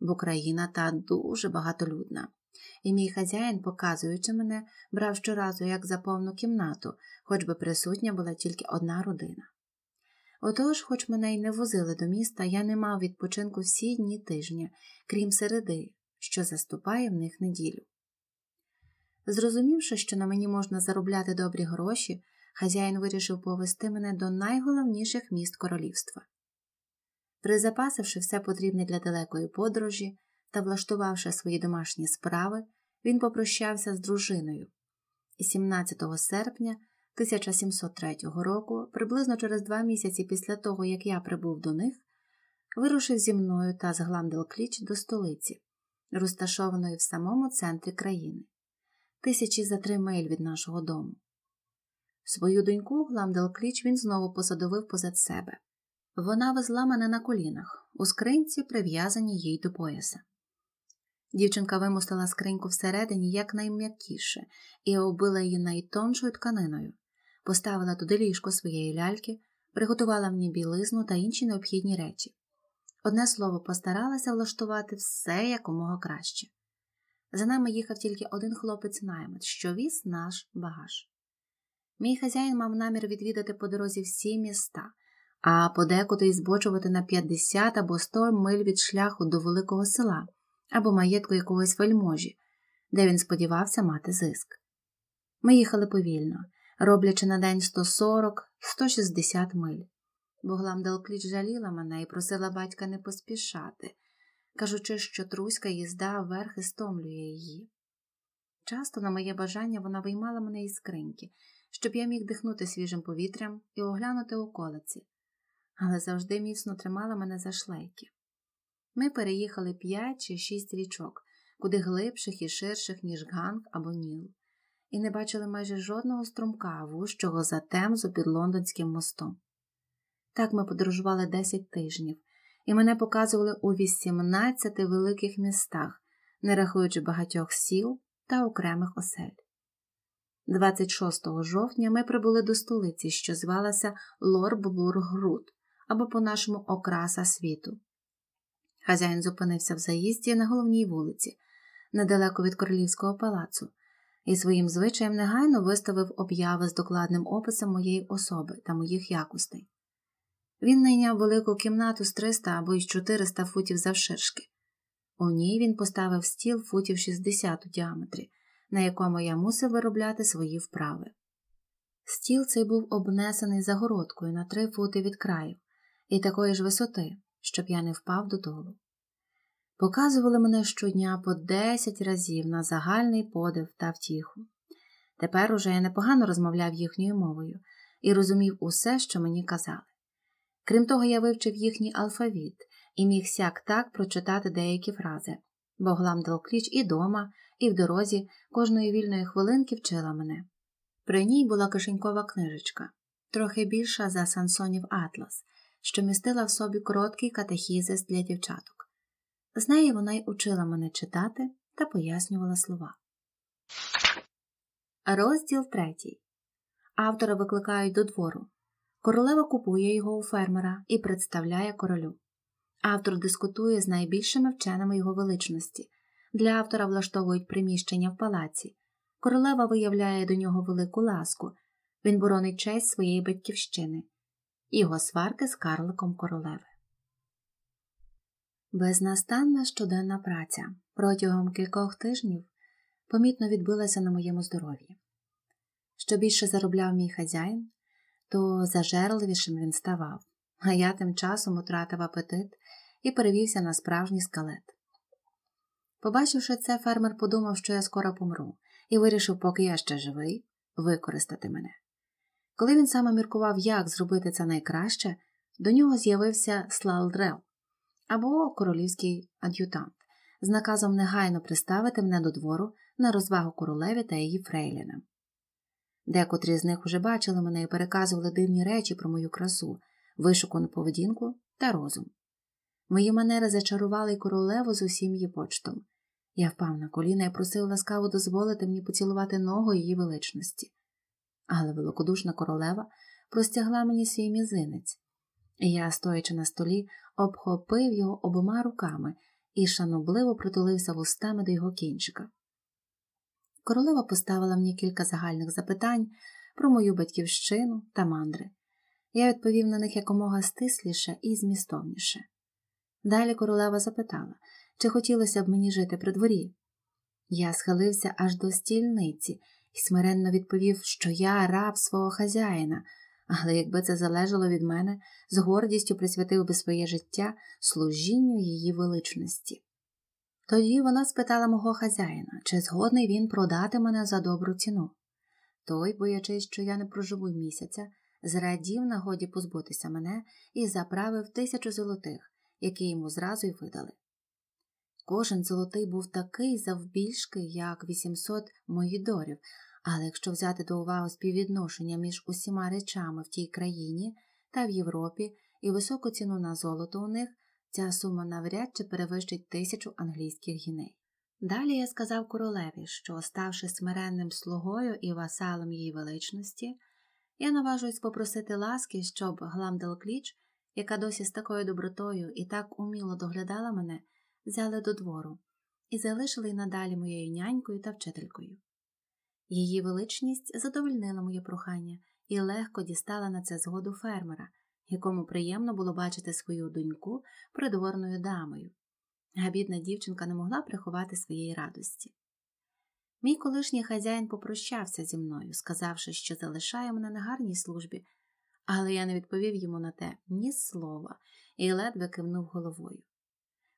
бо країна та дуже багатолюдна. І мій хазяїн, показуючи мене, брав щоразу як за повну кімнату, хоч би присутня була тільки одна родина. Отож, хоч мене й не возили до міста, я не мав відпочинку всі дні тижня, крім середи, що заступає в них неділю. Зрозумівши, що на мені можна заробляти добрі гроші, хазяїн вирішив повести мене до найголовніших міст королівства. Призапасивши все потрібне для далекої подорожі та влаштувавши свої домашні справи, він попрощався з дружиною, і 17 серпня 1703 року, приблизно через два місяці після того, як я прибув до них, вирушив зі мною та з Гламдел-Кліч до столиці, розташованої в самому центрі країни, тисячі за три миль від нашого дому. Свою доньку Гламдел-Кліч він знову посадовив позад себе. Вона везла мене на колінах, у скринці, прив'язаній їй до пояса. Дівчинка вимусила скриньку всередині якнайм'якіше і оббила її найтоншою тканиною, поставила туди ліжко своєї ляльки, приготувала мені білизну та інші необхідні речі. Одне слово, постаралася влаштувати все якомога краще. За нами їхав тільки один хлопець наймит, що віз наш багаж. Мій хазяїн мав намір відвідати по дорозі всі міста, а подекуди збочувати на 50 або 100 миль від шляху до великого села або маєтку якогось вельможі, де він сподівався мати зиск. Ми їхали повільно, роблячи на день 140-160 миль. Боглам Далкліч жаліла мене і просила батька не поспішати, кажучи, що труська їзда вверх і стомлює її. Часто, на моє бажання, вона виймала мене із скриньки, щоб я міг дихнути свіжим повітрям і оглянути околиці, але завжди міцно тримала мене за шлейки. Ми переїхали п'ять чи шість річок, куди глибших і ширших, ніж ганг або ніл і не бачили майже жодного струмка, вущого за темзу під лондонським мостом. Так ми подорожували 10 тижнів, і мене показували у 18 великих містах, не рахуючи багатьох сіл та окремих осель. 26 жовтня ми прибули до столиці, що звалася Лорбургрут або по нашому окраса світу. Хазяїн зупинився в заїзді на головній вулиці, недалеко від королівського палацу, і своїм звичаєм негайно виставив обяви з докладним описом моєї особи та моїх якостей. Він найняв велику кімнату з 300 або й 400 футів завширшки. У ній він поставив стіл футів 60 у діаметрі, на якому я мусив виробляти свої вправи. Стіл цей був обнесений загородкою на 3 фути від країв і такої ж висоти, щоб я не впав додолу показували мене щодня по десять разів на загальний подив та втіху. Тепер уже я непогано розмовляв їхньою мовою і розумів усе, що мені казали. Крім того, я вивчив їхній алфавіт і міг сяк так прочитати деякі фрази, бо гламдал кліч і дома, і в дорозі кожної вільної хвилинки вчила мене. При ній була кишенькова книжечка, трохи більша за Сансонів Атлас, що містила в собі короткий катехізис для дівчаток. З неї вона й учила мене читати та пояснювала слова. Розділ третій. Автора викликають до двору. Королева купує його у фермера і представляє королю. Автор дискутує з найбільшими вченими його величності. Для автора влаштовують приміщення в палаці. Королева виявляє до нього велику ласку. Він боронить честь своєї батьківщини, його сварки з карликом королеви. Безнастанна щоденна праця протягом кількох тижнів помітно відбилася на моєму здоров'ї. Що більше заробляв мій хазяїн, то зажерливішим він ставав, а я тим часом утратив апетит і перевівся на справжній скалет. Побачивши це, фермер подумав, що я скоро помру, і вирішив, поки я ще живий, використати мене. Коли він саме міркував, як зробити це найкраще, до нього з'явився Слалдрел, або королівський ад'ютант з наказом негайно приставити мене до двору на розвагу королеві та її фрейліна. Декотрі з них уже бачили мене і переказували дивні речі про мою красу, вишукану поведінку та розум. Мої манери зачарували й королеву з усім її почтом. Я впав на коліна і просив ласкаво дозволити мені поцілувати ногу її величності. Але великодушна королева простягла мені свій мізинець, я, стоячи на столі, обхопив його обома руками і шанобливо притулився вустами до його кінчика. Королева поставила мені кілька загальних запитань про мою батьківщину та мандри. Я відповів на них якомога стисліше і змістовніше. Далі королева запитала, чи хотілося б мені жити при дворі. Я схилився аж до стільниці і смиренно відповів, що я раб свого хазяїна але якби це залежало від мене, з гордістю присвятив би своє життя служінню її величності. Тоді вона спитала мого хазяїна, чи згодний він продати мене за добру ціну. Той, боячись, що я не проживу місяця, зрадів нагоді позбутися мене і заправив тисячу золотих, які йому зразу й видали. Кожен золотий був такий завбільшки, як 800 моїдорів, але якщо взяти до уваги співвідношення між усіма речами в тій країні та в Європі і високу ціну на золото у них, ця сума навряд чи перевищить тисячу англійських гіней. Далі я сказав королеві, що, ставши смиренним слугою і васалом її величності, я наважуюсь попросити ласки, щоб гламдал кліч, яка досі з такою добротою і так уміло доглядала мене, взяли до двору і залишили й надалі моєю нянькою та вчителькою. Її величність задовольнила моє прохання і легко дістала на це згоду фермера, якому приємно було бачити свою доньку придворною дамою. А бідна дівчинка не могла приховати своєї радості. Мій колишній хазяїн попрощався зі мною, сказавши, що залишає мене на гарній службі, але я не відповів йому на те ні слова і ледве кивнув головою.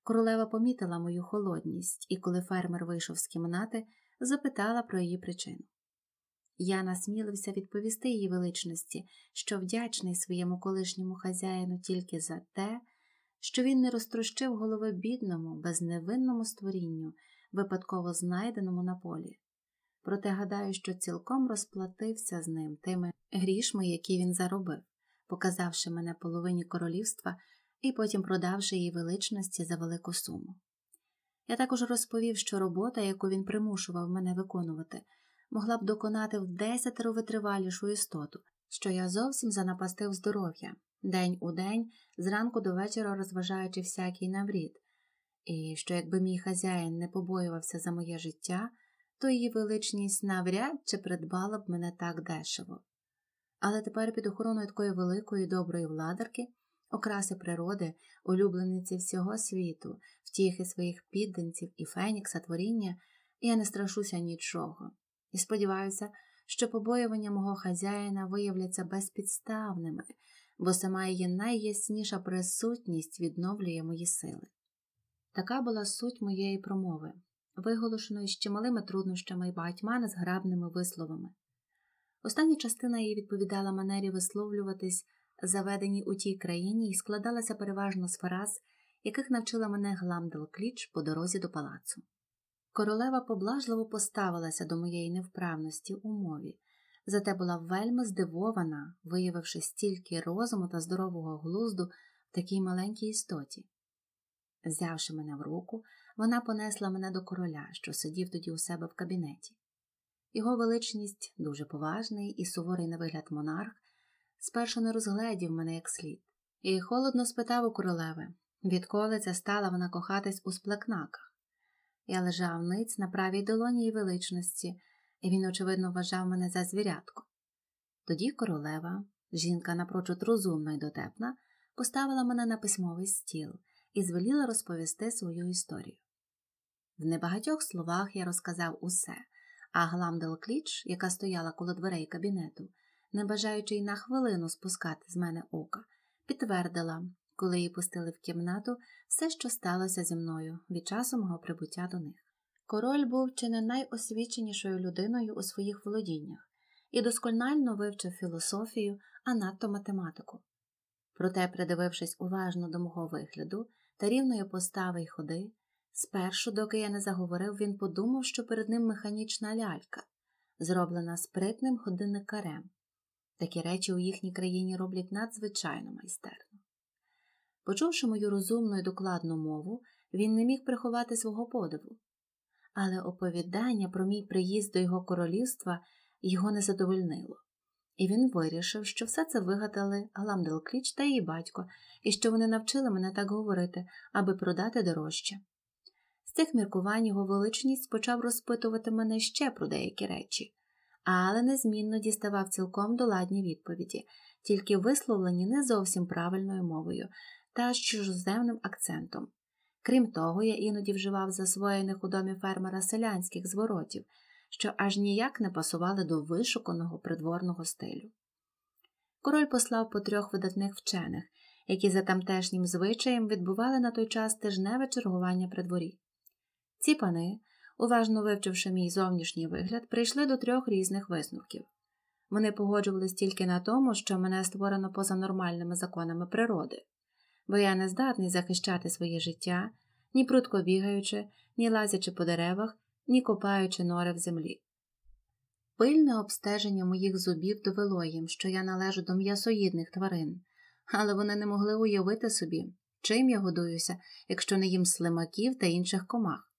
Королева помітила мою холодність, і коли фермер вийшов з кімнати, запитала про її причину. Я насмілився відповісти її величності, що вдячний своєму колишньому хазяїну тільки за те, що він не розтрощив голови бідному, безневинному створінню, випадково знайденому на полі. Проте гадаю, що цілком розплатився з ним тими грішми, які він заробив, показавши мене половині королівства і потім продавши її величності за велику суму. Я також розповів, що робота, яку він примушував мене виконувати, могла б доконати в десятеро витривалішу істоту, що я зовсім занапастив здоров'я, день у день, зранку до вечора розважаючи всякий наврід, і що якби мій хазяїн не побоювався за моє життя, то її величність навряд чи придбала б мене так дешево. Але тепер під охороною такої великої доброї владарки окраси природи, улюблениці всього світу, втіхи своїх підданців і фенікса творіння, я не страшуся нічого, і сподіваюся, що побоювання мого хазяїна виявляться безпідставними, бо сама її найясніша присутність відновлює мої сили. Така була суть моєї промови, виголошеної з чималими труднощами і багатьма незграбними висловами. Остання частина її відповідала манері висловлюватись заведені у тій країні, і складалася переважно з фраз, яких навчила мене гламдел кліч по дорозі до палацу. Королева поблажливо поставилася до моєї невправності у мові, зате була вельми здивована, виявивши стільки розуму та здорового глузду в такій маленькій істоті. Взявши мене в руку, вона понесла мене до короля, що сидів тоді у себе в кабінеті. Його величність, дуже поважний і суворий на вигляд монарх, спершу не розгледів мене як слід, і холодно спитав у королеви, відколи це стала вона кохатись у сплекнаках. Я лежав ниць на правій долоні і величності, і він, очевидно, вважав мене за звірятку. Тоді королева, жінка напрочуд розумна і дотепна, поставила мене на письмовий стіл і звеліла розповісти свою історію. В небагатьох словах я розказав усе, а Гламдел Кліч, яка стояла коло дверей кабінету, не бажаючи й на хвилину спускати з мене ока, підтвердила, коли її пустили в кімнату все, що сталося зі мною від часу мого прибуття до них. Король був чи не найосвіченішою людиною у своїх володіннях і досконально вивчив філософію, а надто математику. Проте, придивившись уважно до мого вигляду та рівної постави й ходи, спершу, доки я не заговорив, він подумав, що перед ним механічна лялька, зроблена спритним годинникарем, Такі речі у їхній країні роблять надзвичайно майстерно. Почувши мою розумну і докладну мову, він не міг приховати свого подиву, але оповідання про мій приїзд до його королівства його не задовольнило, і він вирішив, що все це вигадали Гламделкліч та її батько, і що вони навчили мене так говорити, аби продати дорожче. З цих міркувань його величність почав розпитувати мене ще про деякі речі але незмінно діставав цілком доладні відповіді, тільки висловлені не зовсім правильною мовою та з чужоземним акцентом. Крім того, я іноді вживав засвоєних у домі фермера селянських зворотів, що аж ніяк не пасували до вишуканого придворного стилю. Король послав по трьох видатних вчених, які за тамтешнім звичаєм відбували на той час тижневе чергування при дворі. Ці пани уважно вивчивши мій зовнішній вигляд, прийшли до трьох різних висновків. Вони погоджувались тільки на тому, що мене створено поза нормальними законами природи, бо я не здатний захищати своє життя, ні прутко бігаючи, ні лазячи по деревах, ні копаючи нори в землі. Пильне обстеження моїх зубів довело їм, що я належу до м'ясоїдних тварин, але вони не могли уявити собі, чим я годуюся, якщо не їм слимаків та інших комах.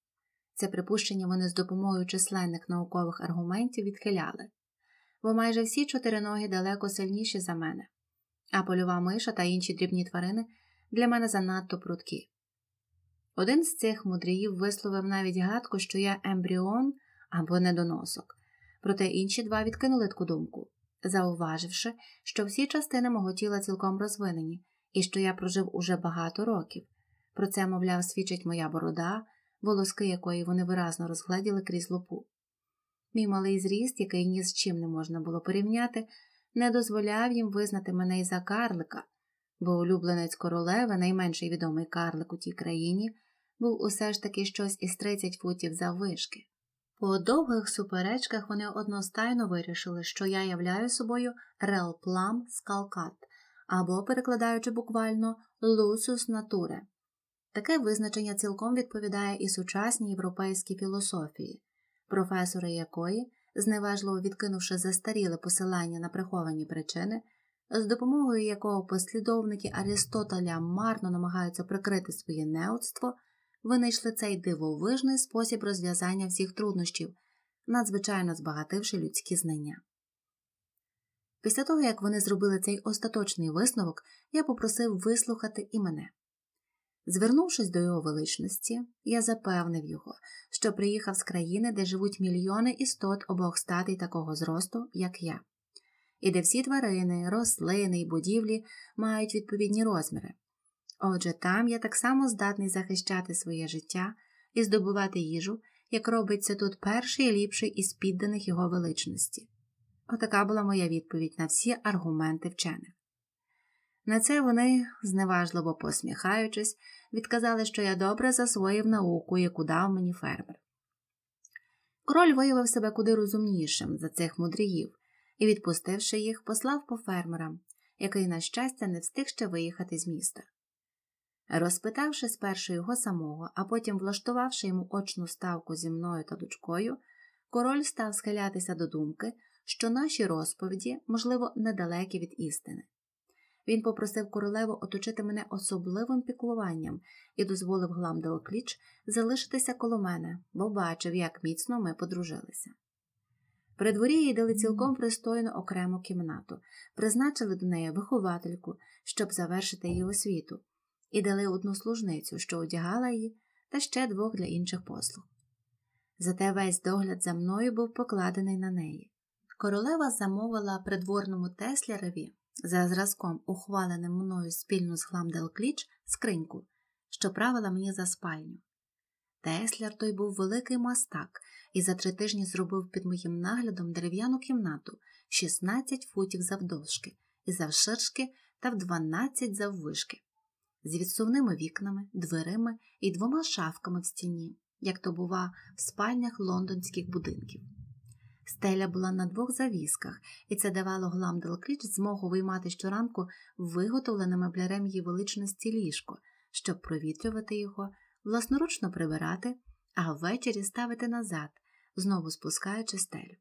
Це припущення вони з допомогою численних наукових аргументів відхиляли, бо майже всі чотири ноги далеко сильніші за мене, а польова миша та інші дрібні тварини для мене занадто прудкі. Один з цих мудріїв висловив навіть гадку, що я ембріон або недоносок, проте інші два відкинули таку думку, зауваживши, що всі частини мого тіла цілком розвинені і що я прожив уже багато років. Про це, мовляв, свідчить моя борода волоски якої вони виразно розгладіли крізь лопу. Мій малий зріст, який ні з чим не можна було порівняти, не дозволяв їм визнати мене і за карлика, бо улюбленець королеви, найменший відомий карлик у тій країні, був усе ж таки щось із 30 футів заввишки. По довгих суперечках вони одностайно вирішили, що я являю собою релплам скалкат або, перекладаючи буквально лусус натуре, Таке визначення цілком відповідає і сучасній європейській філософії, професори якої, зневажливо відкинувши застаріле посилання на приховані причини, з допомогою якого послідовники Арістотеля марно намагаються прикрити своє неоцтво, винайшли цей дивовижний спосіб розв'язання всіх труднощів, надзвичайно збагативши людські знання. Після того як вони зробили цей остаточний висновок, я попросив вислухати і мене. Звернувшись до його величності, я запевнив його, що приїхав з країни, де живуть мільйони істот обох статей такого зросту, як я, і де всі тварини, рослини і будівлі мають відповідні розміри. Отже, там я так само здатний захищати своє життя і здобувати їжу, як робиться тут перший і ліпший із підданих його величності. Отака була моя відповідь на всі аргументи вчених. На це вони, зневажливо посміхаючись, відказали, що я добре засвоїв науку, яку дав мені фермер. Король виявив себе куди розумнішим за цих мудріїв і, відпустивши їх, послав по фермерам, який, на щастя, не встиг ще виїхати з міста. Розпитавши спершу його самого, а потім влаштувавши йому очну ставку зі мною та дочкою, король став схилятися до думки, що наші розповіді, можливо, недалекі від істини. Він попросив королеву оточити мене особливим піклуванням і дозволив Гламдалкліч залишитися коло мене, бо бачив, як міцно ми подружилися. При дворі їй дали цілком пристойну окрему кімнату, призначили до неї виховательку, щоб завершити її освіту, і дали одну служницю, що одягала її, та ще двох для інших послуг. Зате весь догляд за мною був покладений на неї. Королева замовила придворному тесляреві за зразком, ухваленим мною спільно з Хламдел-Кліч, скриньку, що правила мені за спальню. Тесляр той був великий мастак і за три тижні зробив під моїм наглядом дерев'яну кімнату 16 футів завдовжки і завширшки та в 12 заввишки, з відсувними вікнами, дверима і двома шафками в стіні, як то бува в спальнях лондонських будинків. Стеля була на двох завісках, і це давало гламдел Гламдалкліч змогу виймати щоранку виготовлене меблярем її величності ліжко, щоб провітрювати його, власноручно прибирати, а ввечері ставити назад, знову спускаючи стелю.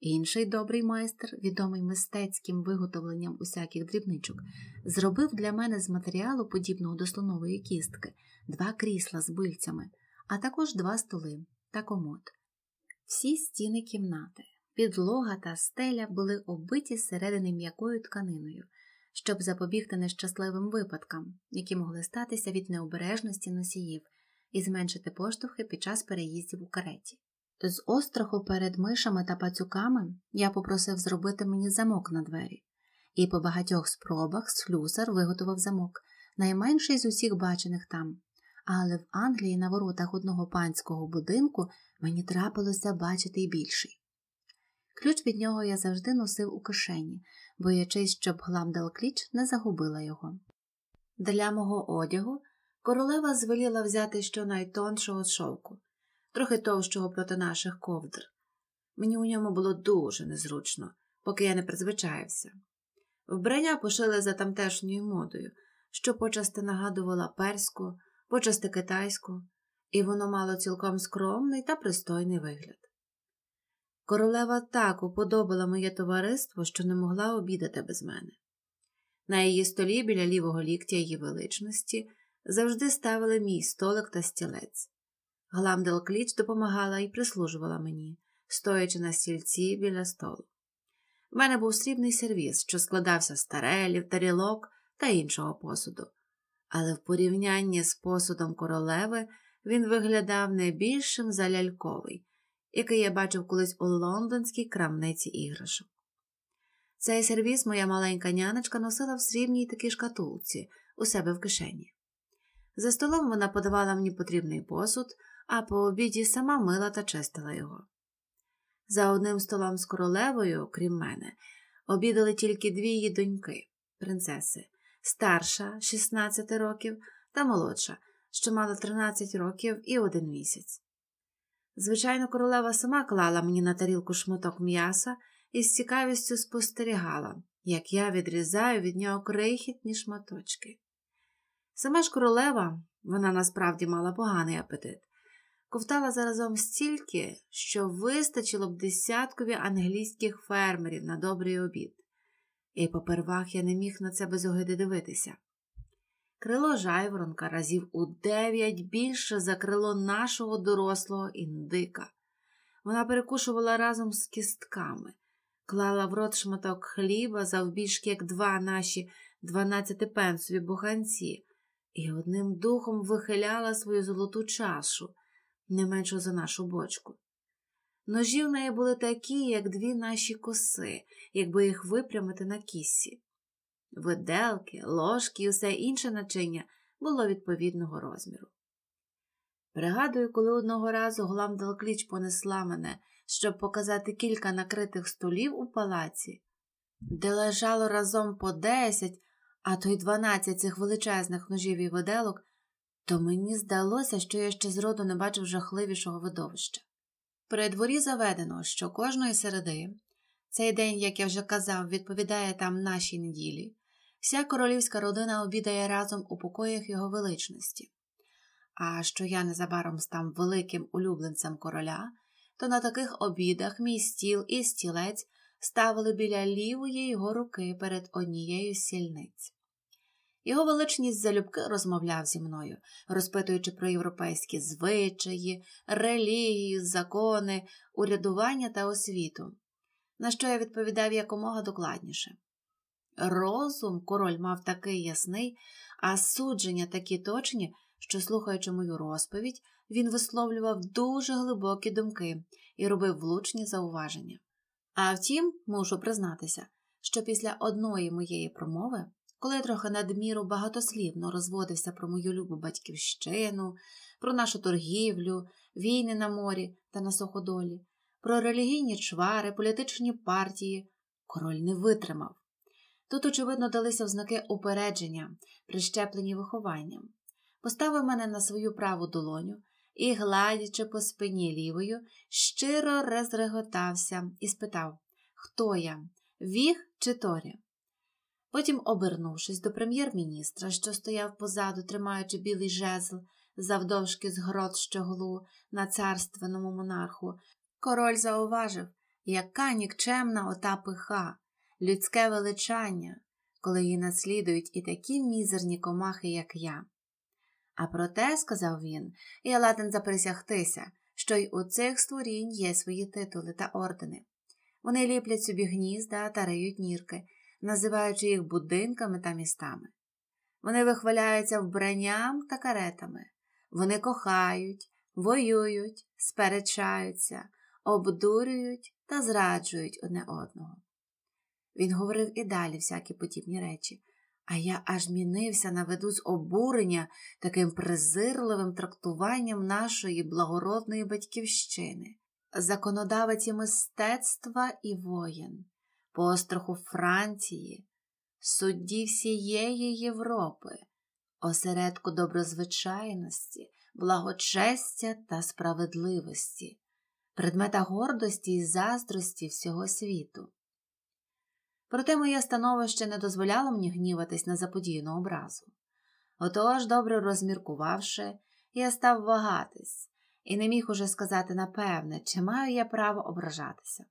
Інший добрий майстер, відомий мистецьким виготовленням усяких дрібничок, зробив для мене з матеріалу, подібного до слонової кістки, два крісла з бильцями, а також два столи та комод. Всі стіни кімнати, підлога та стеля були оббиті зсередини м'якою тканиною, щоб запобігти нещасливим випадкам, які могли статися від необережності носіїв, і зменшити поштовхи під час переїздів у кареті. З остраху перед мишами та пацюками я попросив зробити мені замок на двері, і по багатьох спробах слюсар виготував замок, найменший з усіх бачених там, але в Англії на воротах одного панського будинку мені трапилося бачити й більший. Ключ від нього я завжди носив у кишені, боячись, щоб гламдал кліч не загубила його. Для мого одягу королева звеліла взяти щонайтоншого шовку, трохи товщого проти наших ковдр. Мені у ньому було дуже незручно, поки я не призвичаєвся. Вбрання пошили за тамтешньою модою, що почасти нагадувала перську, почасти китайську, і воно мало цілком скромний та пристойний вигляд. Королева так уподобала моє товариство, що не могла обідати без мене. На її столі біля лівого ліктя її величності завжди ставили мій столик та стілець. Гламдел кліч допомагала і прислужувала мені, стоячи на стільці біля столу. У мене був срібний сервіс, що складався з тарелів, тарілок та іншого посуду, але в порівнянні з посудом королеви він виглядав найбільшим більшим за ляльковий, який я бачив колись у лондонській крамниці іграшок. Цей сервіс моя маленька нянечка носила в срібній такій шкатулці у себе в кишені. За столом вона подавала мені потрібний посуд, а по обіді сама мила та чистила його. За одним столом з королевою, крім мене, обідали тільки дві її доньки принцеси старша 16 років та молодша, що мала 13 років і один місяць. Звичайно, королева сама клала мені на тарілку шматок м'яса і з цікавістю спостерігала, як я відрізаю від нього крихітні шматочки. Сама ж королева, вона насправді мала поганий апетит, ковтала заразом стільки, що вистачило б десяткові англійських фермерів на добрий обід і попервах я не міг на це без огиди дивитися. Крило жайворонка разів у дев'ять більше за крило нашого дорослого індика. Вона перекушувала разом з кістками, клала в рот шматок хліба завбільшки, як два наші дванадцятипенсові буханці, і одним духом вихиляла свою золоту чашу, не меншу за нашу бочку. Ножі в неї були такі, як дві наші коси, якби їх випрямити на кісі. Виделки, ложки і усе інше начиння було відповідного розміру. Пригадую, коли одного разу Глам кліч понесла мене, щоб показати кілька накритих столів у палаці, де лежало разом по десять, а то й дванадцять цих величезних ножів і виделок, то мені здалося, що я ще зроду не бачив жахливішого видовища. При дворі заведено, що кожної середи, цей день, як я вже казав, відповідає там нашій неділі, вся королівська родина обідає разом у покоях його величності. А що я незабаром став великим улюбленцем короля, то на таких обідах мій стіл і стілець ставили біля лівої його руки перед однією з сільниць. Його величність залюбки розмовляв зі мною, розпитуючи про європейські звичаї, релігію, закони, урядування та освіту, на що я відповідав якомога докладніше. Розум король мав такий ясний, а судження такі точні, що, слухаючи мою розповідь, він висловлював дуже глибокі думки і робив влучні зауваження. А втім, мушу признатися, що після одної моєї промови коли я трохи надміру багатослівно розводився про мою любу батьківщину, про нашу торгівлю, війни на морі та на суходолі, про релігійні чвари, політичні партії, король не витримав. Тут, очевидно, далися ознаки упередження, прищеплені вихованням, поставив мене на свою праву долоню і, гладячи по спині лівою, щиро розреготався і спитав, хто я, віг чи Торі? Потім, обернувшись до прем'єр-міністра, що стояв позаду, тримаючи білий жезл, завдовжки з грот щоглу на царственному монарху, король зауважив, яка нікчемна ота пиха, людське величання, коли її наслідують і такі мізерні комахи, як я. А проте, сказав він, я ладен заприсягтися, що й у цих створінь є свої титули та ордени. Вони ліплять собі гнізда та риють нірки називаючи їх будинками та містами. Вони вихваляються вбранням та каретами, вони кохають, воюють, сперечаються, обдурюють та зраджують одне одного. Він говорив і далі всякі подібні речі, а я аж мінився на виду з обурення таким презирливим трактуванням нашої благородної батьківщини, законодавиці мистецтва і воїн постраху Франції, судді всієї Європи, осередку доброзвичайності, благочестя та справедливості, предмета гордості і заздрості всього світу. Проте моє становище не дозволяло мені гніватись на заподіяну образу. Отож, добре розміркувавши, я став вагатись і не міг уже сказати напевне, чи маю я право ображатися.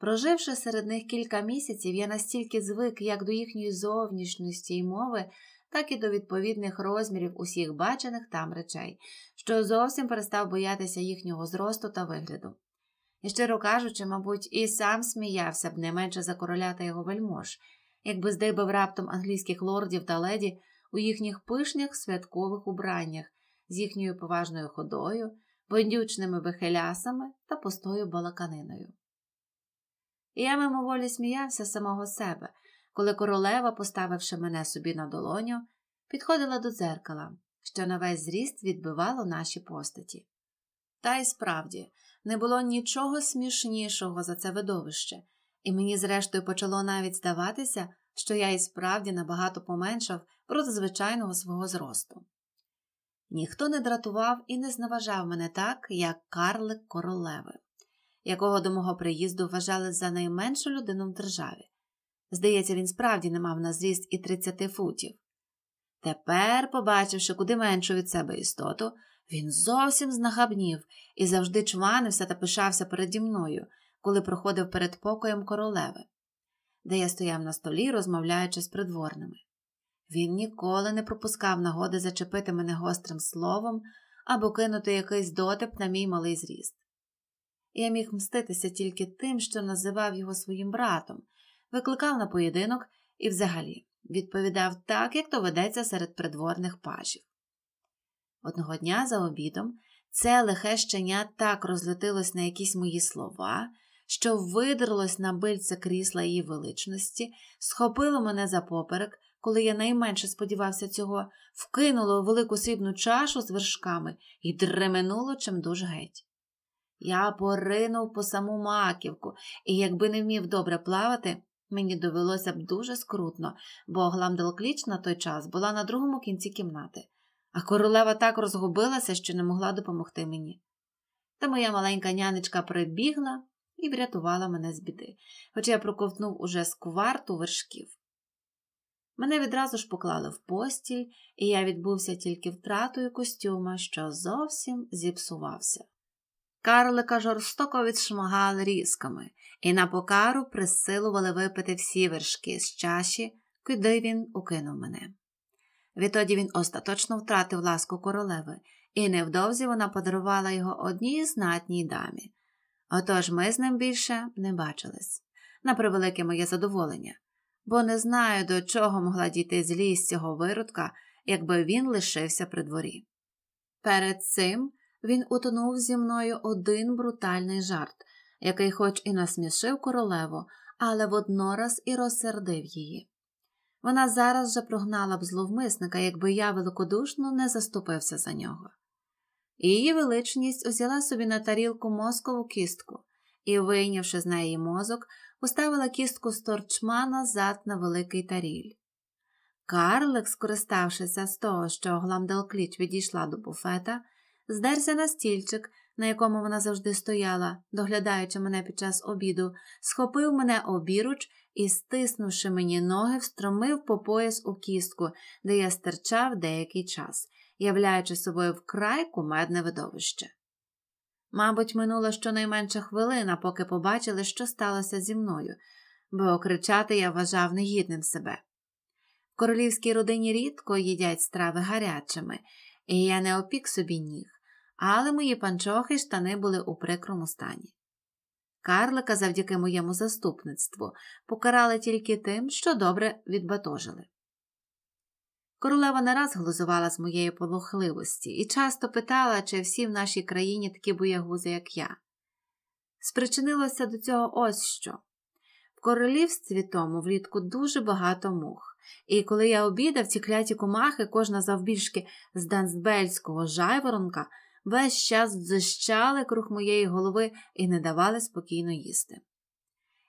Проживши серед них кілька місяців, я настільки звик як до їхньої зовнішності й мови, так і до відповідних розмірів усіх бачених там речей, що зовсім перестав боятися їхнього зросту та вигляду. І, щиро кажучи, мабуть, і сам сміявся б не менше за короля та його вельмож, якби здибав раптом англійських лордів та леді у їхніх пишних святкових убраннях з їхньою поважною ходою, бондючними вихилясами та пустою балаканиною. Я мимоволі сміявся самого себе, коли королева, поставивши мене собі на долоню, підходила до дзеркала, що на весь зріст відбивало наші постаті. Та й справді не було нічого смішнішого за це видовище, і мені, зрештою, почало навіть здаватися, що я і справді набагато поменшав проти звичайного свого зросту. Ніхто не дратував і не зневажав мене так, як карлик королеви якого до мого приїзду вважали за найменшу людину в державі. Здається, він справді не мав на зріст і 30 футів. Тепер, побачивши куди меншу від себе істоту, він зовсім знахабнів і завжди чванився та пишався переді мною, коли проходив перед покоєм королеви, де я стояв на столі, розмовляючи з придворними. Він ніколи не пропускав нагоди зачепити мене гострим словом або кинути якийсь дотип на мій малий зріст. Я міг мститися тільки тим, що називав його своїм братом, викликав на поєдинок і взагалі відповідав так, як то ведеться серед придворних пажів. Одного дня за обідом це лихе щеня так розлетилось на якісь мої слова, що видерлось на бильце крісла її величності, схопило мене за поперек, коли я найменше сподівався цього, вкинуло велику срібну чашу з вершками і дременуло чимдуж геть. Я поринув по саму маківку, і якби не вмів добре плавати, мені довелося б дуже скрутно, бо Гламдалкліч на той час була на другому кінці кімнати, а королева так розгубилася, що не могла допомогти мені. Та моя маленька нянечка прибігла і врятувала мене з біди, хоч я проковтнув уже скварту вершків. Мене відразу ж поклали в постіль, і я відбувся тільки втратою костюма, що зовсім зіпсувався. Карлика жорстоко відшмагали різками і на покару присилували випити всі вершки з чаші, куди він укинув мене. Відтоді він остаточно втратив ласку королеви, і невдовзі вона подарувала його одній знатній дамі. Отож ми з ним більше не бачились на превелике моє задоволення, бо не знаю, до чого могла дійти злість цього виродка, якби він лишився при дворі. Перед цим він утонув зі мною один брутальний жарт, який, хоч і насмішив королеву, але воднораз і розсердив її. Вона зараз же прогнала б зловмисника, якби я великодушно не заступився за нього. Її величність узяла собі на тарілку мозкову кістку і, вийнявши з неї мозок, поставила кістку з торчма назад на великий таріль. Карлик, скориставшися з того, що Гламделкліч відійшла до буфета, здерся на стільчик, на якому вона завжди стояла, доглядаючи мене під час обіду, схопив мене обіруч і, стиснувши мені ноги, встромив по пояс у кістку, де я стирчав деякий час, являючи собою вкрай кумедне видовище. Мабуть, минула щонайменше хвилина, поки побачили, що сталося зі мною, бо окричати я вважав негідним себе. В королівській родині рідко їдять страви гарячими, і я не опік собі ніг але мої панчохи й штани були у прикрому стані. Карлика завдяки моєму заступництву покарали тільки тим, що добре відбатожили. Королева не раз глузувала з моєї полохливості і часто питала, чи всі в нашій країні такі боягузи, як я. Спричинилося до цього ось що. В королівстві тому влітку дуже багато мух, і коли я обідав, ці кляті комахи, кожна завбільшки з данцбельського жайворонка, весь час дзищали круг моєї голови і не давали спокійно їсти.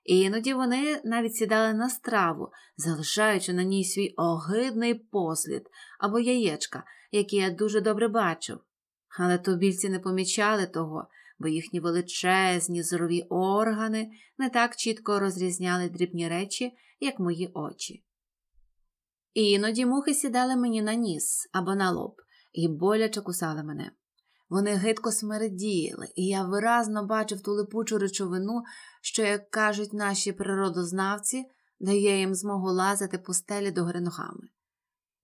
І іноді вони навіть сідали на страву, залишаючи на ній свій огидний послід або яєчка, які я дуже добре бачив. Але тубільці не помічали того, бо їхні величезні зорові органи не так чітко розрізняли дрібні речі, як мої очі. І іноді мухи сідали мені на ніс або на лоб і боляче кусали мене. Вони гидко смерділи, і я виразно бачив ту липучу речовину, що, як кажуть наші природознавці, дає їм змогу лазити по стелі до гори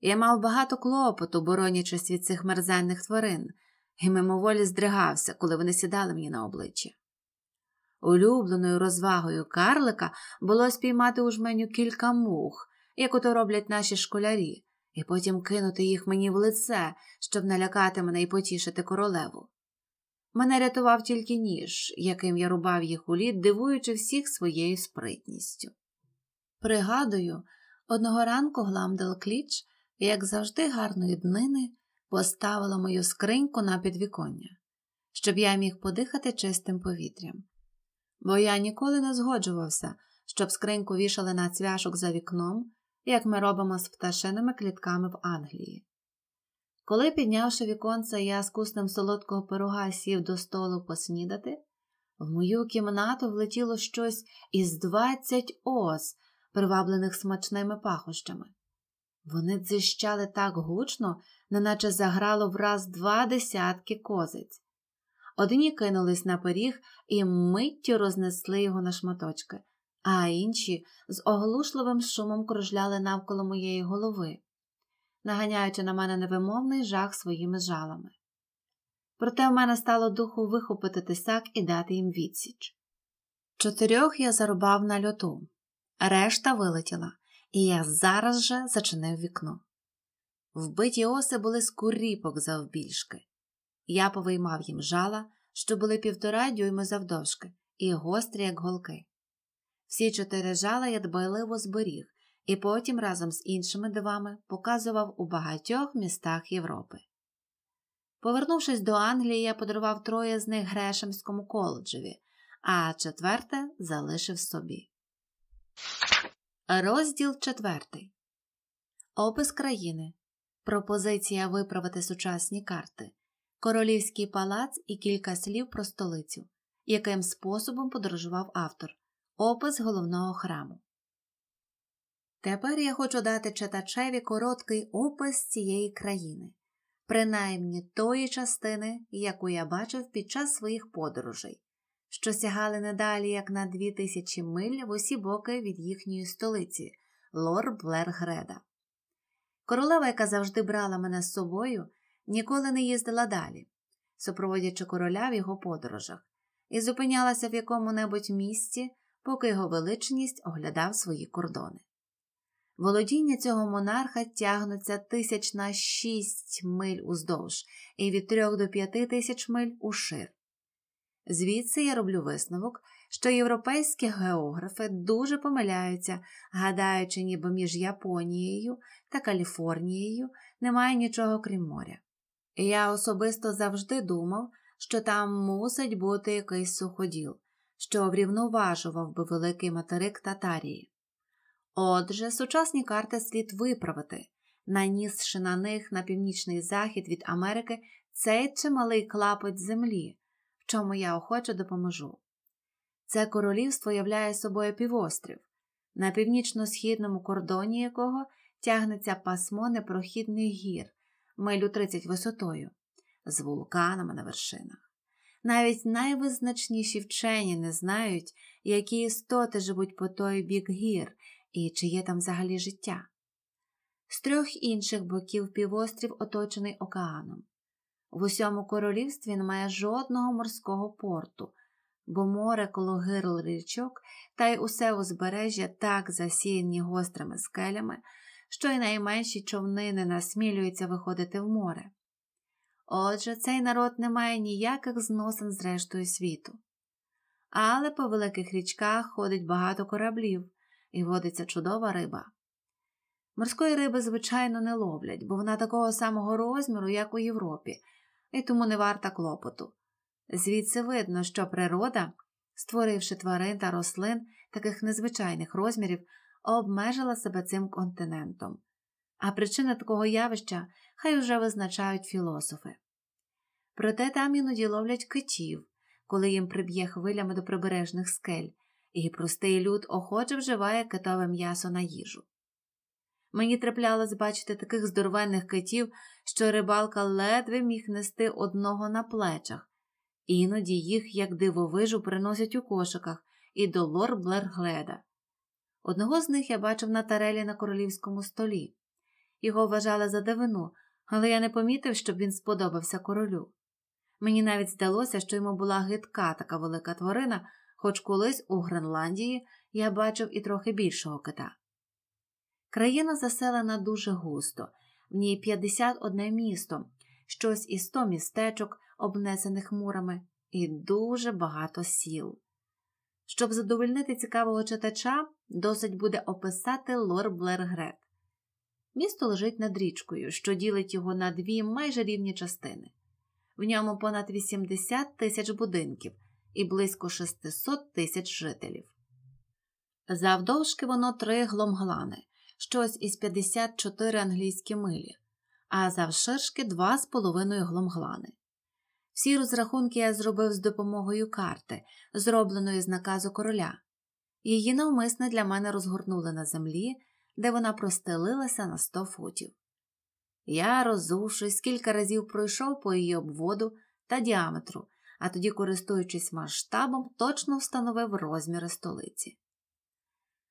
Я мав багато клопоту, боронячись від цих мерзенних тварин, і мимоволі здригався, коли вони сідали мені на обличчя. Улюбленою розвагою карлика було спіймати у жменю кілька мух, як ото роблять наші школярі, і потім кинути їх мені в лице, щоб налякати мене і потішити королеву. Мене рятував тільки ніж, яким я рубав їх у лід, дивуючи всіх своєю спритністю. Пригадую, одного ранку гламдал кліч, як завжди, гарної днини, поставила мою скриньку на підвіконня, щоб я міг подихати чистим повітрям. Бо я ніколи не згоджувався, щоб скриньку вішали на цвяшок за вікном, як ми робимо з пташиними клітками в Англії. Коли, піднявши віконце, я з куснем солодкого пирога сів до столу поснідати, в мою кімнату влетіло щось із двадцять ос, приваблених смачними пахощами. Вони дзищали так гучно, неначе заграло враз два десятки козиць. Одні кинулись на пиріг і миттю рознесли його на шматочки, а інші з оглушливим шумом кружляли навколо моєї голови, наганяючи на мене невимовний жах своїми жалами. Проте в мене стало духу вихопити тисак і дати їм відсіч. Чотирьох я зарубав на льоту, решта вилетіла, і я зараз же зачинив вікно. Вбиті оси були з куріпок завбільшки. Я повиймав їм жала, що були півтора дюйми завдовжки, і гострі, як голки. Всі чотири жала я дбайливо зберіг і потім разом з іншими дивами показував у багатьох містах Європи. Повернувшись до Англії, я подарував троє з них Грешемському коледжеві, а четверте залишив собі. Розділ четвертий. Опис країни. Пропозиція виправити сучасні карти. Королівський палац і кілька слів про столицю, яким способом подорожував автор, Опис головного храму. Тепер я хочу дати читачеві короткий опис цієї країни, принаймні тої частини, яку я бачив під час своїх подорожей, що сягали не далі як на дві тисячі миль в усі боки від їхньої столиці Лор Блергреда. Королева, яка завжди брала мене з собою, ніколи не їздила далі, супроводячи короля в його подорожах, і зупинялася в якому небудь місці поки його величність оглядав свої кордони. Володіння цього монарха тягнуться тисяч на шість миль уздовж і від трьох до п'яти тисяч миль ушир. Звідси я роблю висновок, що європейські географи дуже помиляються, гадаючи, ніби між Японією та Каліфорнією немає нічого крім моря. Я особисто завжди думав, що там мусить бути якийсь суходіл, що врівноважував би великий материк Татарії. Отже, сучасні карти слід виправити, нанісши на них на північний захід від Америки цей чималий клапоть землі, в чому я охоче допоможу. Це королівство являє собою півострів, на північно-східному кордоні якого тягнеться пасмо непрохідних гір, милю 30 висотою, з вулканами на вершинах. Навіть найвизначніші вчені не знають, які істоти живуть по той бік гір і чи є там взагалі життя. З трьох інших боків півострів оточений океаном. В усьому королівстві немає жодного морського порту, бо море коло гирл річок та й усе узбережжя так засіяні гострими скелями, що й найменші човни не насмілюються виходити в море. Отже, цей народ не має ніяких зносин з рештою світу. Але по великих річках ходить багато кораблів і водиться чудова риба. Морської риби, звичайно, не ловлять, бо вона такого самого розміру, як у Європі, і тому не варта клопоту. Звідси видно, що природа, створивши тварин та рослин таких незвичайних розмірів, обмежила себе цим континентом. А причина такого явища хай уже визначають філософи. Проте там іноді ловлять китів, коли їм приб'є хвилями до прибережних скель, і простий люд охоче вживає китове м'ясо на їжу. Мені траплялось бачити таких здоровенних китів, що рибалка ледве міг нести одного на плечах, іноді їх, як дивовижу, приносять у кошиках і до лор Блергреда. Одного з них я бачив на тарелі на королівському столі. Його вважали за дивину, але я не помітив, щоб він сподобався королю. Мені навіть здалося, що йому була гидка така велика тварина, хоч колись у Гренландії я бачив і трохи більшого кита. Країна заселена дуже густо, в ній 51 місто, щось із 100 містечок, обнесених мурами, і дуже багато сіл. Щоб задовольнити цікавого читача, досить буде описати лор Блергрет. Місто лежить над річкою, що ділить його на дві майже рівні частини. В ньому понад 80 тисяч будинків і близько 600 тисяч жителів. Завдовжки воно три гломглани, щось із 54 англійські милі, а завширшки два з половиною гломглани. Всі розрахунки я зробив з допомогою карти, зробленої з наказу короля. Її навмисне для мене розгорнули на землі де вона простелилася на сто футів. Я, роззувшись, кілька разів пройшов по її обводу та діаметру, а тоді, користуючись масштабом, точно встановив розміри столиці.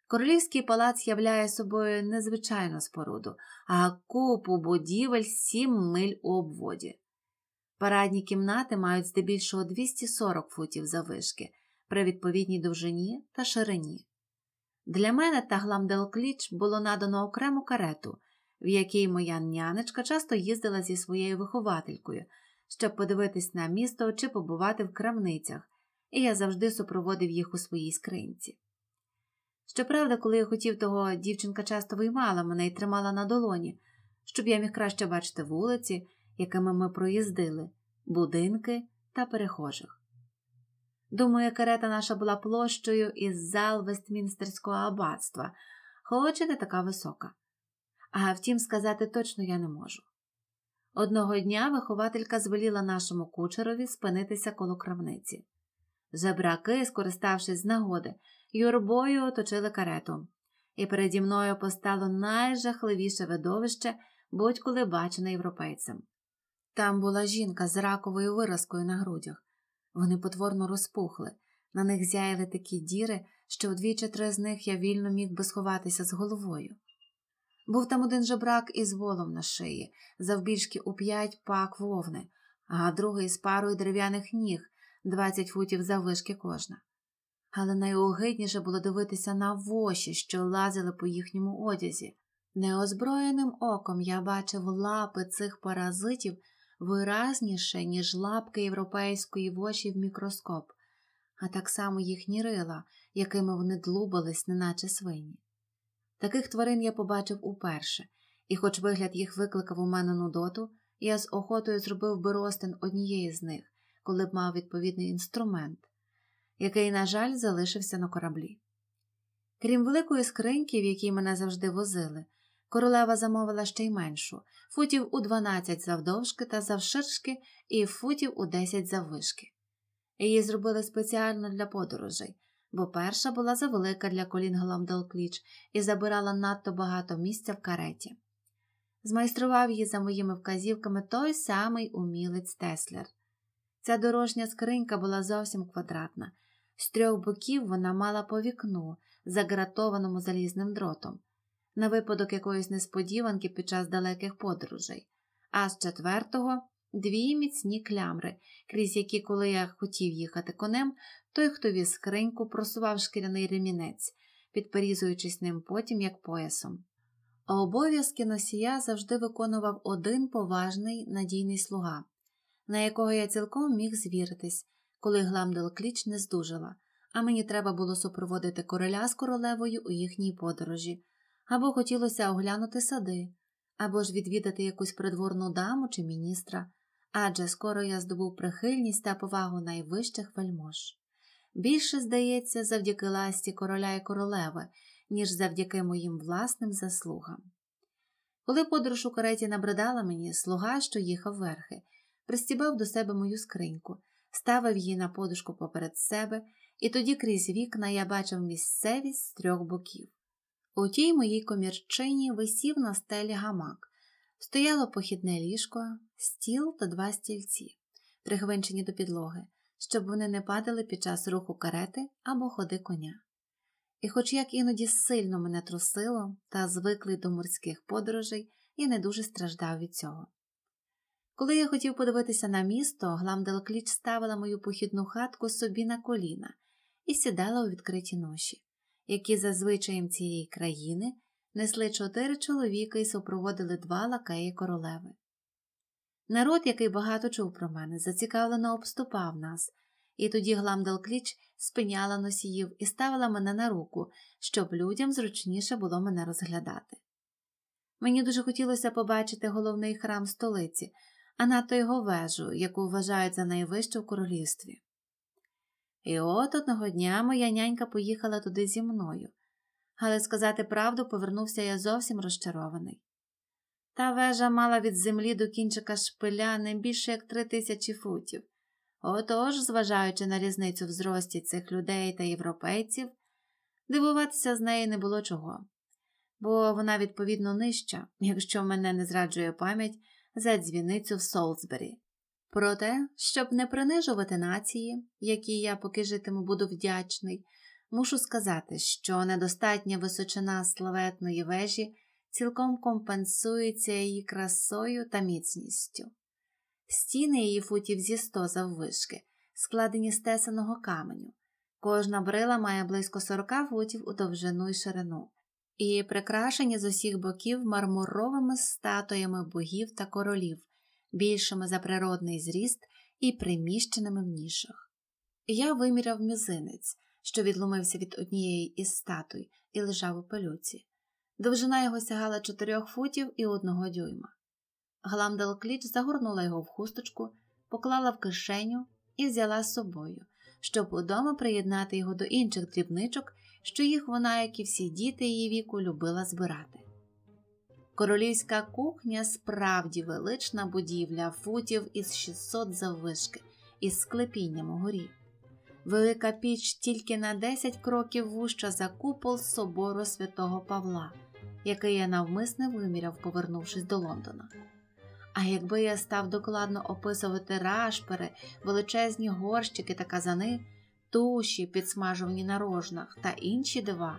Королівський палац являє собою незвичайну споруду, а купу будівель сім миль у обводі. Парадні кімнати мають здебільшого 240 футів завишки при відповідній довжині та ширині. Для мене та Гламделкліч було надано окрему карету, в якій моя нянечка часто їздила зі своєю вихователькою, щоб подивитись на місто чи побувати в крамницях, і я завжди супроводив їх у своїй скринці. Щоправда, коли я хотів того, дівчинка часто виймала мене і тримала на долоні, щоб я міг краще бачити вулиці, якими ми проїздили, будинки та перехожих. Думаю, карета наша була площею із зал Вестмінстерського аббатства, хоч і не така висока. А втім, сказати точно я не можу. Одного дня вихователька звеліла нашому кучерові спинитися коло крамниці. Жебраки, скориставшись з нагоди, юрбою оточили карету, і переді мною постало найжахливіше видовище, будь-коли бачене європейцем. Там була жінка з раковою виразкою на грудях. Вони потворно розпухли, на них зяяли такі діри, що вдвічі три з них я вільно міг би сховатися з головою. Був там один жебрак із волом на шиї, завбільшки у п'ять пак вовни, а другий з парою дерев'яних ніг, двадцять футів заввишки кожна. Але найогидніше було дивитися на воші, що лазили по їхньому одязі. Неозброєним оком я бачив лапи цих паразитів виразніше, ніж лапки європейської воші в мікроскоп, а так само їхні рила, якими вони длубались, неначе свині. Таких тварин я побачив уперше, і, хоч вигляд їх викликав у мене нудоту, я з охотою зробив би ростин однієї з них, коли б мав відповідний інструмент, який, на жаль, залишився на кораблі. Крім великої скриньки, в якій мене завжди возили, Королева замовила ще й меншу футів у 12 завдовжки та завширшки і футів у 10 заввишки. Її зробили спеціально для подорожей, бо перша була завелика для колін Гламдалкліч і забирала надто багато місця в кареті. Змайстрував її за моїми вказівками той самий умілець Теслер. Ця дорожня скринька була зовсім квадратна, з трьох боків вона мала по вікну, загратованому залізним дротом на випадок якоїсь несподіванки під час далеких подорожей, а з четвертого дві міцні клямри, крізь які, коли я хотів їхати конем, той, хто віз скриньку, просував шкіряний ремінець, підперізуючись ним потім як поясом. А обов'язки носія завжди виконував один поважний надійний слуга, на якого я цілком міг звіритись, коли гламдел кліч не здужала, а мені треба було супроводити короля з королевою у їхній подорожі або хотілося оглянути сади, або ж відвідати якусь придворну даму чи міністра, адже скоро я здобув прихильність та повагу найвищих вельмож. Більше, здається, завдяки ласті короля і королеви, ніж завдяки моїм власним заслугам. Коли подорож у кареті набридала мені, слуга, що їхав верхи, пристібав до себе мою скриньку, ставив її на подушку поперед себе, і тоді крізь вікна я бачив місцевість з трьох боків. У тій моїй комірчині висів на стелі гамак, стояло похідне ліжко, стіл та два стільці, пригвинчені до підлоги, щоб вони не падали під час руху карети або ходи коня. І, хоч як іноді сильно мене трусило та звиклий до морських подорожей, я не дуже страждав від цього. Коли я хотів подивитися на місто, Гламдалкліч ставила мою похідну хатку собі на коліна і сідала у відкритій ноші які за звичаєм цієї країни несли чотири чоловіка і супроводили два лакеї королеви. Народ, який багато чув про мене, зацікавлено обступав нас, і тоді кліч спиняла носіїв і ставила мене на руку, щоб людям зручніше було мене розглядати. Мені дуже хотілося побачити головний храм столиці, а надто його вежу, яку вважають за найвищу в королівстві. І от одного дня моя нянька поїхала туди зі мною, але сказати правду повернувся я зовсім розчарований. Та вежа мала від землі до кінчика шпиля не більше як три тисячі футів. Отож, зважаючи на різницю в зрості цих людей та європейців, дивуватися з неї не було чого, бо вона, відповідно, нижча, якщо мене не зраджує пам'ять за дзвіницю в Солсбері. Проте, щоб не принижувати нації, якій я поки житиму буду вдячний, мушу сказати, що недостатня височина славетної вежі цілком компенсується її красою та міцністю. Стіни її футів зі сто заввишки, складені з тесаного каменю. Кожна брила має близько 40 футів у довжину і ширину, і прикрашені з усіх боків мармуровими статуями богів та королів більшими за природний зріст і приміщеними в нішах. Я виміряв мізинець, що відломився від однієї із статуй і лежав у пилюці. Довжина його сягала чотирьох футів і одного дюйма. Гламдал кліч загорнула його в хусточку, поклала в кишеню і взяла з собою, щоб удома приєднати його до інших дрібничок, що їх вона, як і всі діти її віку, любила збирати. Королівська кухня справді велична будівля футів із 600 заввишки із склепінням угорі. Велика піч тільки на 10 кроків вуща за купол собору святого Павла, який я навмисне виміряв, повернувшись до Лондона. А якби я став докладно описувати рашпери, величезні горщики та казани, туші, підсмажувані на рожнах та інші дива,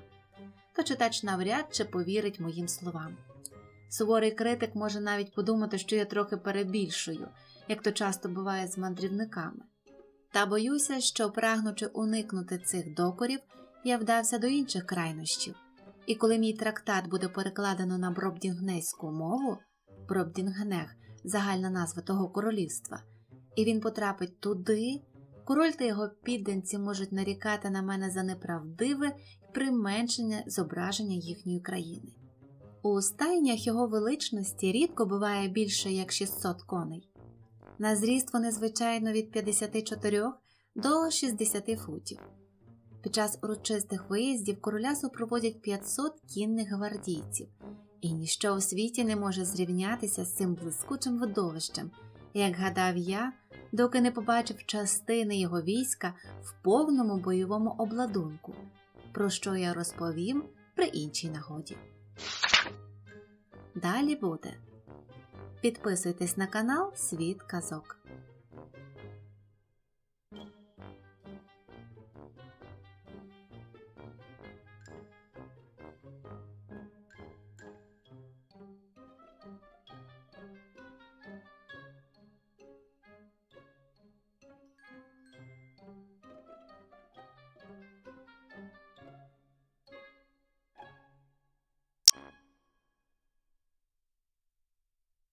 то читач навряд чи повірить моїм словам. Суворий критик може навіть подумати, що я трохи перебільшую, як то часто буває з мандрівниками. Та боюся, що, прагнучи уникнути цих докорів, я вдався до інших крайнощів, і коли мій трактат буде перекладено на бробдінгнеську мову бробдінгнех загальна назва того королівства, і він потрапить туди, король та його підданці можуть нарікати на мене за неправдиве й применшення зображення їхньої країни. У стайнях його величності рідко буває більше як 600 коней. На зріст вони звичайно від 54 до 60 футів. Під час урочистих виїздів короля супроводять 500 кінних гвардійців, і ніщо у світі не може зрівнятися з цим блискучим видовищем, як гадав я, доки не побачив частини його війська в повному бойовому обладунку, про що я розповім при іншій нагоді. Далі буде. Підписуйтесь на канал Світ Казок.